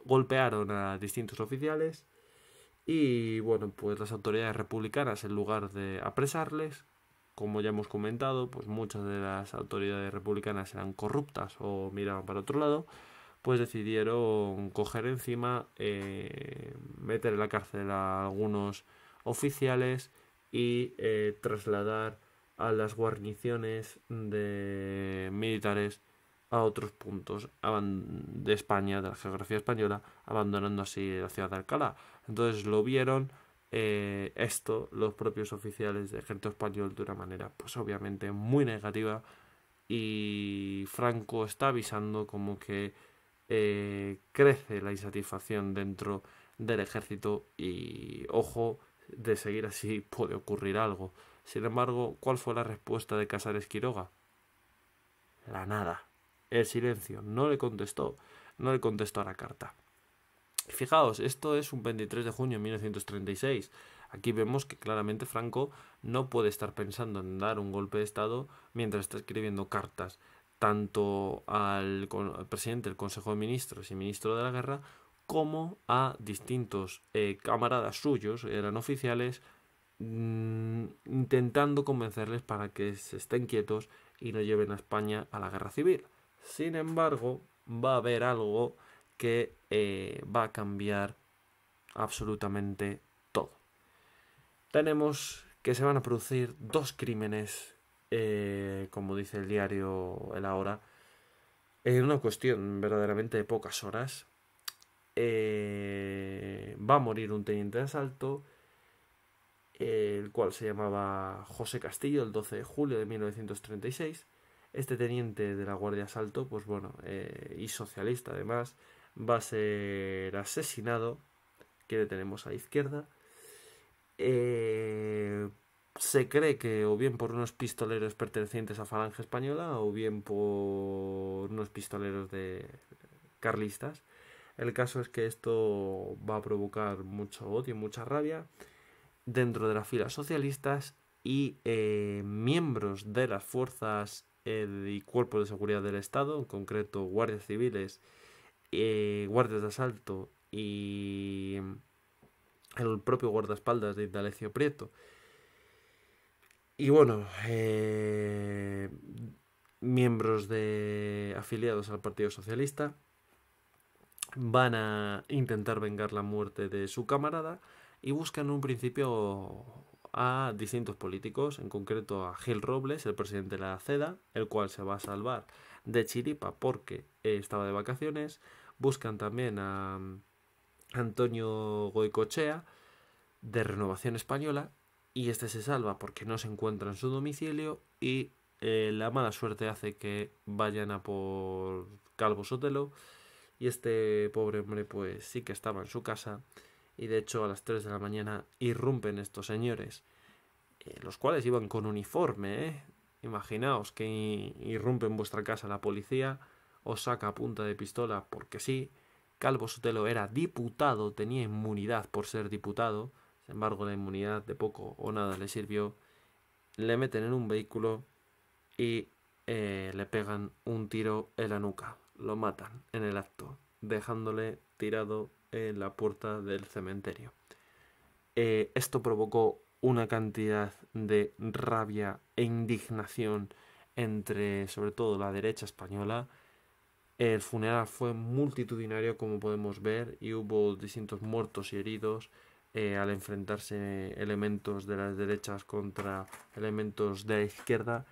golpearon a distintos oficiales y bueno, pues las autoridades republicanas en lugar de apresarles como ya hemos comentado, pues muchas de las autoridades republicanas eran corruptas o miraban para otro lado, pues decidieron coger encima, eh, meter en la cárcel a algunos oficiales y eh, trasladar a las guarniciones de militares a otros puntos de España, de la geografía española, abandonando así la ciudad de Alcalá. Entonces lo vieron eh, esto los propios oficiales de ejército español de una manera pues obviamente muy negativa y Franco está avisando como que eh, crece la insatisfacción dentro del ejército y ojo de seguir así puede ocurrir algo. Sin embargo, ¿cuál fue la respuesta de Casares Quiroga? La nada, el silencio, no le contestó, no le contestó a la carta. Fijaos, esto es un 23 de junio de 1936. Aquí vemos que claramente Franco no puede estar pensando en dar un golpe de Estado mientras está escribiendo cartas tanto al, presidente del Consejo de Ministros y ministro de la Guerra como a distintos eh, camaradas suyos, eran oficiales, mm, intentando convencerles para que se estén quietos y no lleven a España a la guerra civil. Sin embargo, va a haber algo que eh, va a cambiar absolutamente todo. Tenemos que se van a producir dos crímenes, eh, como dice el diario El Ahora, en una cuestión verdaderamente de pocas horas. Eh, va a morir un teniente de asalto, el cual se llamaba José Castillo, el 12 de julio de 1936. Este teniente de la Guardia de Asalto, pues bueno, y socialista además, va a ser asesinado, que le tenemos a la izquierda. Eh, se cree que o bien por unos pistoleros pertenecientes a Falange Española o bien por unos pistoleros de carlistas. El caso es que esto va a provocar mucho odio, y mucha rabia dentro de las filas socialistas y eh, miembros de las fuerzas eh, y cuerpos de seguridad del Estado, en concreto guardias civiles eh, guardias de asalto y el propio guardaespaldas de Dalecio Prieto. Y bueno, eh, miembros de afiliados al Partido Socialista van a intentar vengar la muerte de su camarada y buscan un principio a distintos políticos, en concreto a Gil Robles, el presidente de la CEDA, el cual se va a salvar de Chiripa porque estaba de vacaciones, Buscan también a mm, Antonio Goicochea, de Renovación Española, y este se salva porque no se encuentra en su domicilio y eh, la mala suerte hace que vayan a por Calvo Sotelo y este pobre hombre pues sí que estaba en su casa y de hecho a las 3 de la mañana irrumpen estos señores, eh, los cuales iban con uniforme, ¿eh? Imaginaos que irrumpe en vuestra casa la policía saca a punta de pistola porque sí. Calvo Sotelo era diputado, tenía inmunidad por ser diputado. Sin embargo, la inmunidad de poco o nada le sirvió. Le meten en un vehículo y eh, le pegan un tiro en la nuca. Lo matan en el acto, dejándole tirado en la puerta del cementerio. Eh, esto provocó una cantidad de rabia e indignación entre sobre todo la derecha española el funeral fue multitudinario, como podemos ver, y hubo distintos muertos y heridos eh, al enfrentarse elementos de las derechas contra elementos de la izquierda.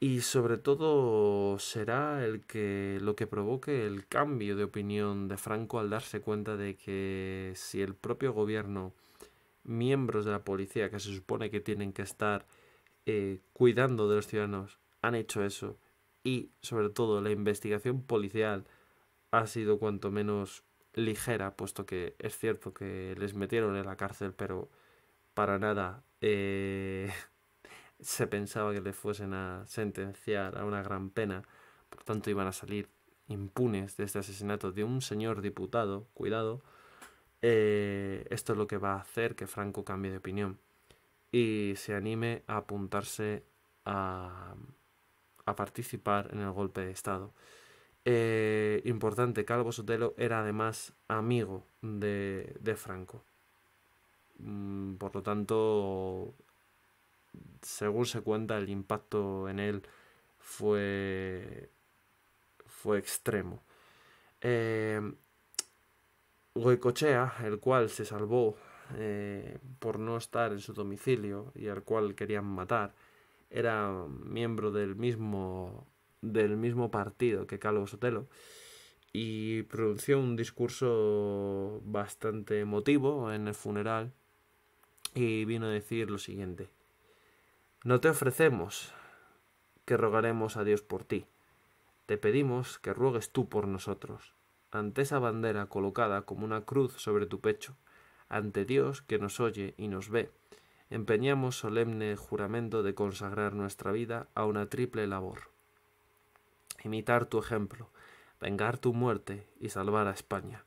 Y sobre todo será el que, lo que provoque el cambio de opinión de Franco al darse cuenta de que si el propio gobierno, miembros de la policía que se supone que tienen que estar eh, cuidando de los ciudadanos, han hecho eso, y sobre todo la investigación policial ha sido cuanto menos ligera, puesto que es cierto que les metieron en la cárcel, pero para nada eh, <laughs> se pensaba que les fuesen a sentenciar a una gran pena, por tanto iban a salir impunes de este asesinato de un señor diputado, cuidado, eh, esto es lo que va a hacer que Franco cambie de opinión y se anime a apuntarse a a participar en el golpe de Estado. Eh, importante, Calvo Sotelo era además amigo de, Franco. Mm, por lo tanto, según se cuenta, el impacto en él fue, fue extremo. Eh, el cual se salvó eh, por no estar en su domicilio y al cual querían matar, era miembro del mismo, del mismo partido que Carlos Sotelo y pronunció un discurso bastante emotivo en el funeral y vino a decir lo siguiente. No te ofrecemos que rogaremos a Dios por ti, te pedimos que ruegues tú por nosotros, ante esa bandera colocada como una cruz sobre tu pecho, ante Dios que nos oye y nos ve, empeñamos solemne juramento de consagrar nuestra vida a una triple labor. Imitar tu ejemplo, vengar tu muerte y salvar a España,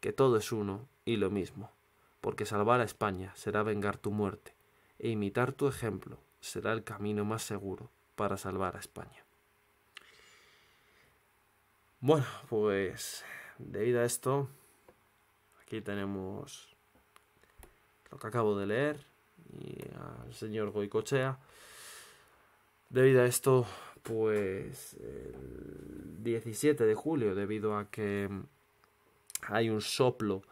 que todo es uno y lo mismo, porque salvar a España será vengar tu muerte, e imitar tu ejemplo será el camino más seguro para salvar a España. Bueno, pues debido a esto, aquí tenemos lo que acabo de leer y al señor Goicochea. Debido a esto, pues el 17 de julio, debido a que hay un soplo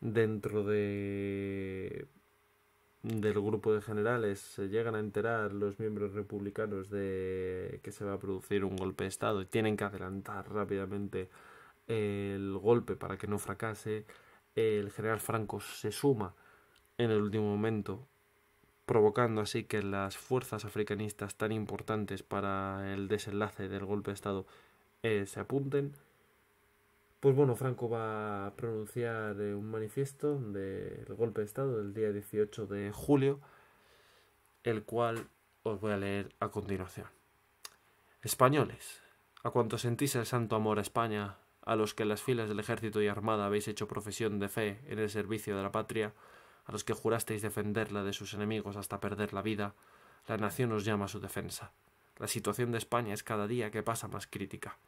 dentro de del grupo de generales se llegan a enterar los miembros republicanos de que se va a producir un golpe de estado y tienen que adelantar rápidamente el golpe para que no fracase el general Franco se suma en el último momento provocando así que las fuerzas africanistas tan importantes para el desenlace del golpe de Estado eh, se apunten. Pues bueno, Franco va a pronunciar eh, un manifiesto del golpe de Estado del día 18 de julio, el cual os voy a leer a continuación. Españoles, a cuantos sentís el santo amor a España, a los que en las filas del ejército y armada habéis hecho profesión de fe en el servicio de la patria, a los que jurasteis defenderla de sus enemigos hasta perder la vida, la nación os llama a su defensa. La situación de España es cada día que pasa más crítica.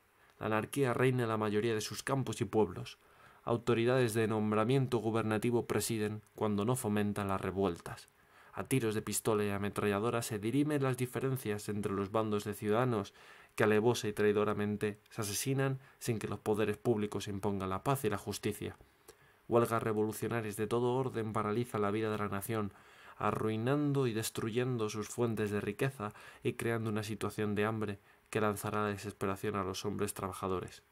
La anarquía reina en la mayoría de sus campos y pueblos. Autoridades de nombramiento gubernativo presiden cuando no fomentan las revueltas. A tiros de pistola y ametralladora se dirimen las diferencias entre los bandos de ciudadanos que alevosa y traidoramente se asesinan sin que los poderes públicos impongan la paz y la justicia. Huelgas revolucionarias de todo orden paralizan la vida de la nación, arruinando y destruyendo sus fuentes de riqueza y creando una situación de hambre que lanzará la desesperación a los hombres trabajadores.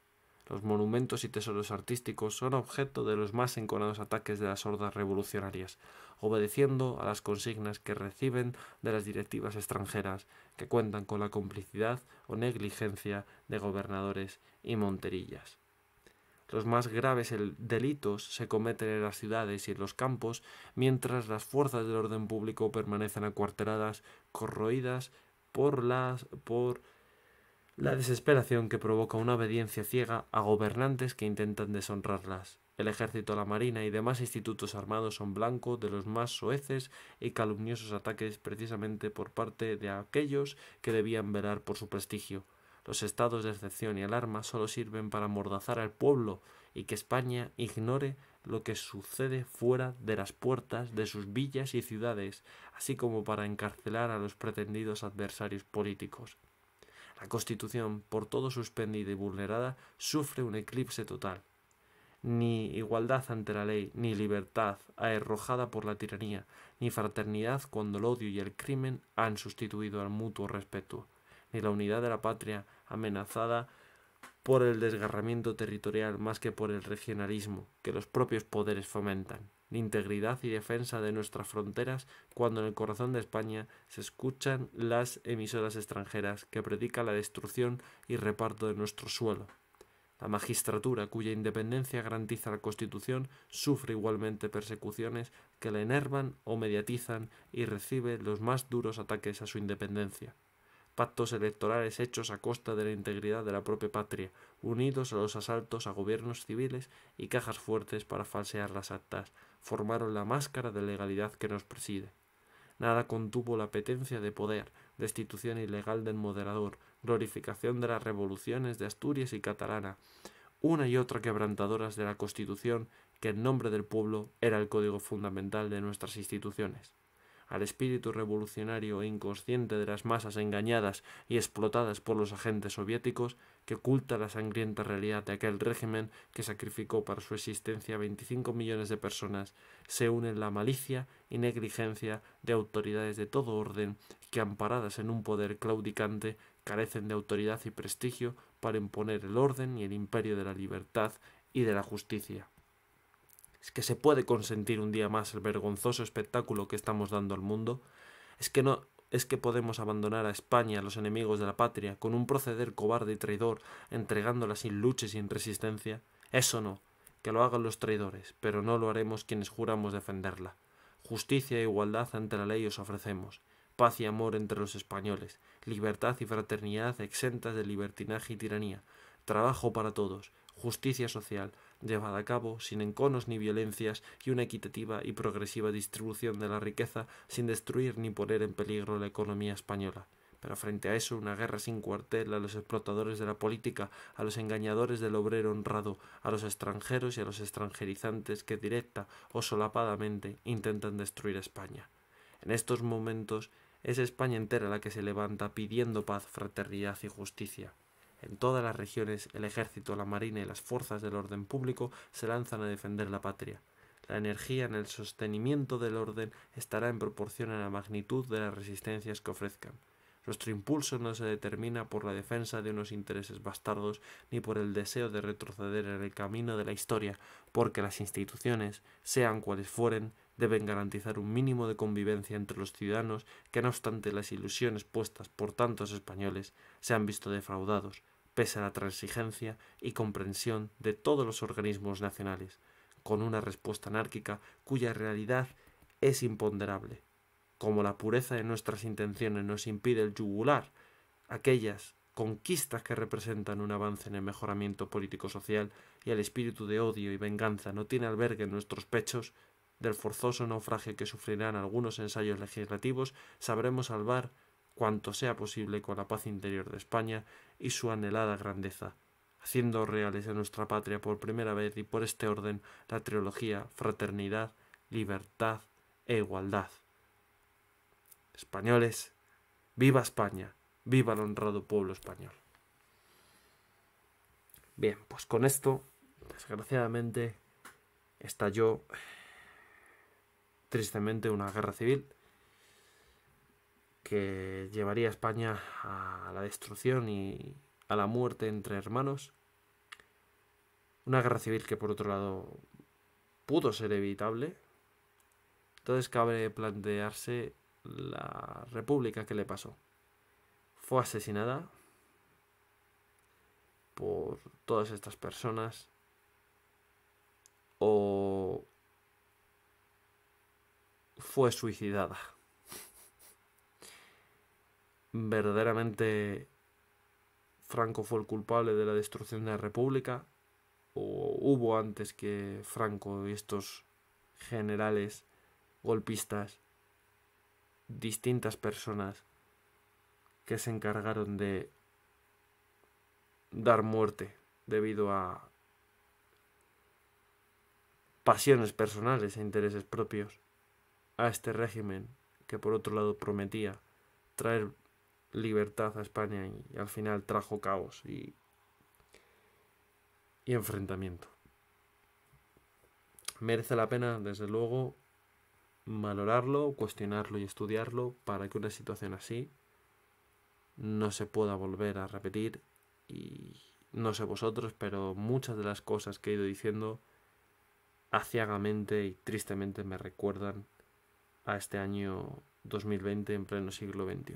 Los monumentos y tesoros artísticos son objeto de los más enconados ataques de las hordas revolucionarias, obedeciendo a las consignas que reciben de las directivas extranjeras, que cuentan con la complicidad o negligencia de gobernadores y monterillas. Los más graves delitos se cometen en las ciudades y en los campos, mientras las fuerzas del orden público permanecen acuarteladas, corroídas por, las, por la desesperación que provoca una obediencia ciega a gobernantes que intentan deshonrarlas. El ejército, la marina y demás institutos armados son blanco de los más soeces y calumniosos ataques precisamente por parte de aquellos que debían velar por su prestigio. Los estados de excepción y alarma solo sirven para amordazar al pueblo y que España ignore lo que sucede fuera de las puertas de sus villas y ciudades, así como para encarcelar a los pretendidos adversarios políticos. La Constitución, por todo suspendida y vulnerada, sufre un eclipse total. Ni igualdad ante la ley, ni libertad arrojada por la tiranía, ni fraternidad cuando el odio y el crimen han sustituido al mutuo respeto ni la unidad de la patria amenazada por el desgarramiento territorial más que por el regionalismo que los propios poderes fomentan, ni integridad y defensa de nuestras fronteras cuando en el corazón de España se escuchan las emisoras extranjeras que predican la destrucción y reparto de nuestro suelo. La magistratura, cuya independencia garantiza la Constitución, sufre igualmente persecuciones que la enervan o mediatizan y recibe los más duros ataques a su independencia pactos electorales hechos a costa de la integridad de la propia patria, unidos a los asaltos a gobiernos civiles y cajas fuertes para falsear las actas, formaron la máscara de legalidad que nos preside. Nada contuvo la apetencia de poder, destitución ilegal del moderador, glorificación de las revoluciones de Asturias y Catalana, una y otra quebrantadoras de la Constitución que en nombre del pueblo era el código fundamental de nuestras instituciones al espíritu revolucionario e inconsciente de las masas engañadas y explotadas por los agentes soviéticos, que oculta la sangrienta realidad de aquel régimen que sacrificó para su existencia 25 millones de personas, se unen la malicia y negligencia de autoridades de todo orden que, amparadas en un poder claudicante, carecen de autoridad y prestigio para imponer el orden y el imperio de la libertad y de la justicia es que se puede consentir un día más el vergonzoso espectáculo que estamos dando al mundo, es que no es que podemos abandonar a España, a los enemigos de la patria, con un proceder cobarde y traidor, entregándola sin lucha y sin resistencia. Eso no, que lo hagan los traidores, pero no lo haremos quienes juramos defenderla. Justicia e igualdad ante la ley os ofrecemos, paz y amor entre los españoles, libertad y fraternidad exentas de libertinaje y tiranía, trabajo para todos, justicia social, llevada a cabo sin enconos ni violencias y una equitativa y progresiva distribución de la riqueza sin destruir ni poner en peligro la economía española. Pero frente a eso, una guerra sin cuartel a los explotadores de la política, a los engañadores del obrero honrado, a los extranjeros y a los extranjerizantes que directa o solapadamente intentan destruir España. En estos momentos es España entera la que se levanta pidiendo paz, fraternidad y justicia. En todas las regiones, el ejército, la marina y las fuerzas del orden público se lanzan a defender la patria. La energía en el sostenimiento del orden estará en proporción a la magnitud de las resistencias que ofrezcan. Nuestro impulso no se determina por la defensa de unos intereses bastardos ni por el deseo de retroceder en el camino de la historia, porque las instituciones, sean cuales fueren, deben garantizar un mínimo de convivencia entre los ciudadanos que no obstante las ilusiones puestas por tantos españoles se han visto defraudados pese a la transigencia y comprensión de todos los organismos nacionales, con una respuesta anárquica cuya realidad es imponderable. Como la pureza de nuestras intenciones nos impide el yugular, aquellas conquistas que representan un avance en el mejoramiento político-social y el espíritu de odio y venganza no tiene albergue en nuestros pechos, del forzoso naufragio que sufrirán algunos ensayos legislativos, sabremos salvar cuanto sea posible con la paz interior de España y su anhelada grandeza, haciendo reales en nuestra patria por primera vez y por este orden la trilogía Fraternidad, Libertad e Igualdad. Españoles, viva España, viva el honrado pueblo español. Bien, pues con esto, desgraciadamente, estalló tristemente una guerra civil que llevaría a España a la destrucción y a la muerte entre hermanos. Una guerra civil que por otro lado pudo ser evitable. Entonces cabe plantearse la república que le pasó. Fue asesinada por todas estas personas o fue suicidada verdaderamente Franco fue el culpable de la destrucción de la República o hubo antes que Franco y estos generales golpistas distintas personas que se encargaron de dar muerte debido a pasiones personales e intereses propios a este régimen que por otro lado prometía traer libertad a España y al final trajo caos y, enfrentamiento. Merece la pena, desde luego, valorarlo, cuestionarlo y estudiarlo para que una situación así no se pueda volver a repetir y no sé vosotros, pero muchas de las cosas que he ido diciendo aciagamente y tristemente me recuerdan a este año 2020 en pleno siglo XXI.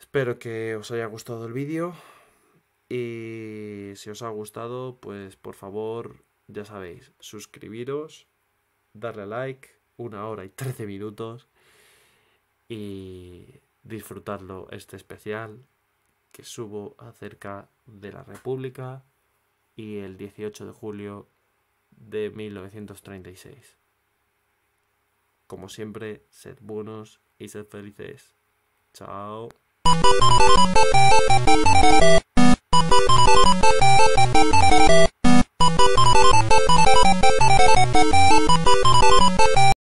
Espero que os haya gustado el vídeo y si os ha gustado, pues por favor, ya sabéis, suscribiros, darle like, una hora y trece minutos y disfrutarlo este especial que subo acerca de la República y el 18 de julio de 1936. Como siempre, sed buenos y sed felices. Chao. Thank you.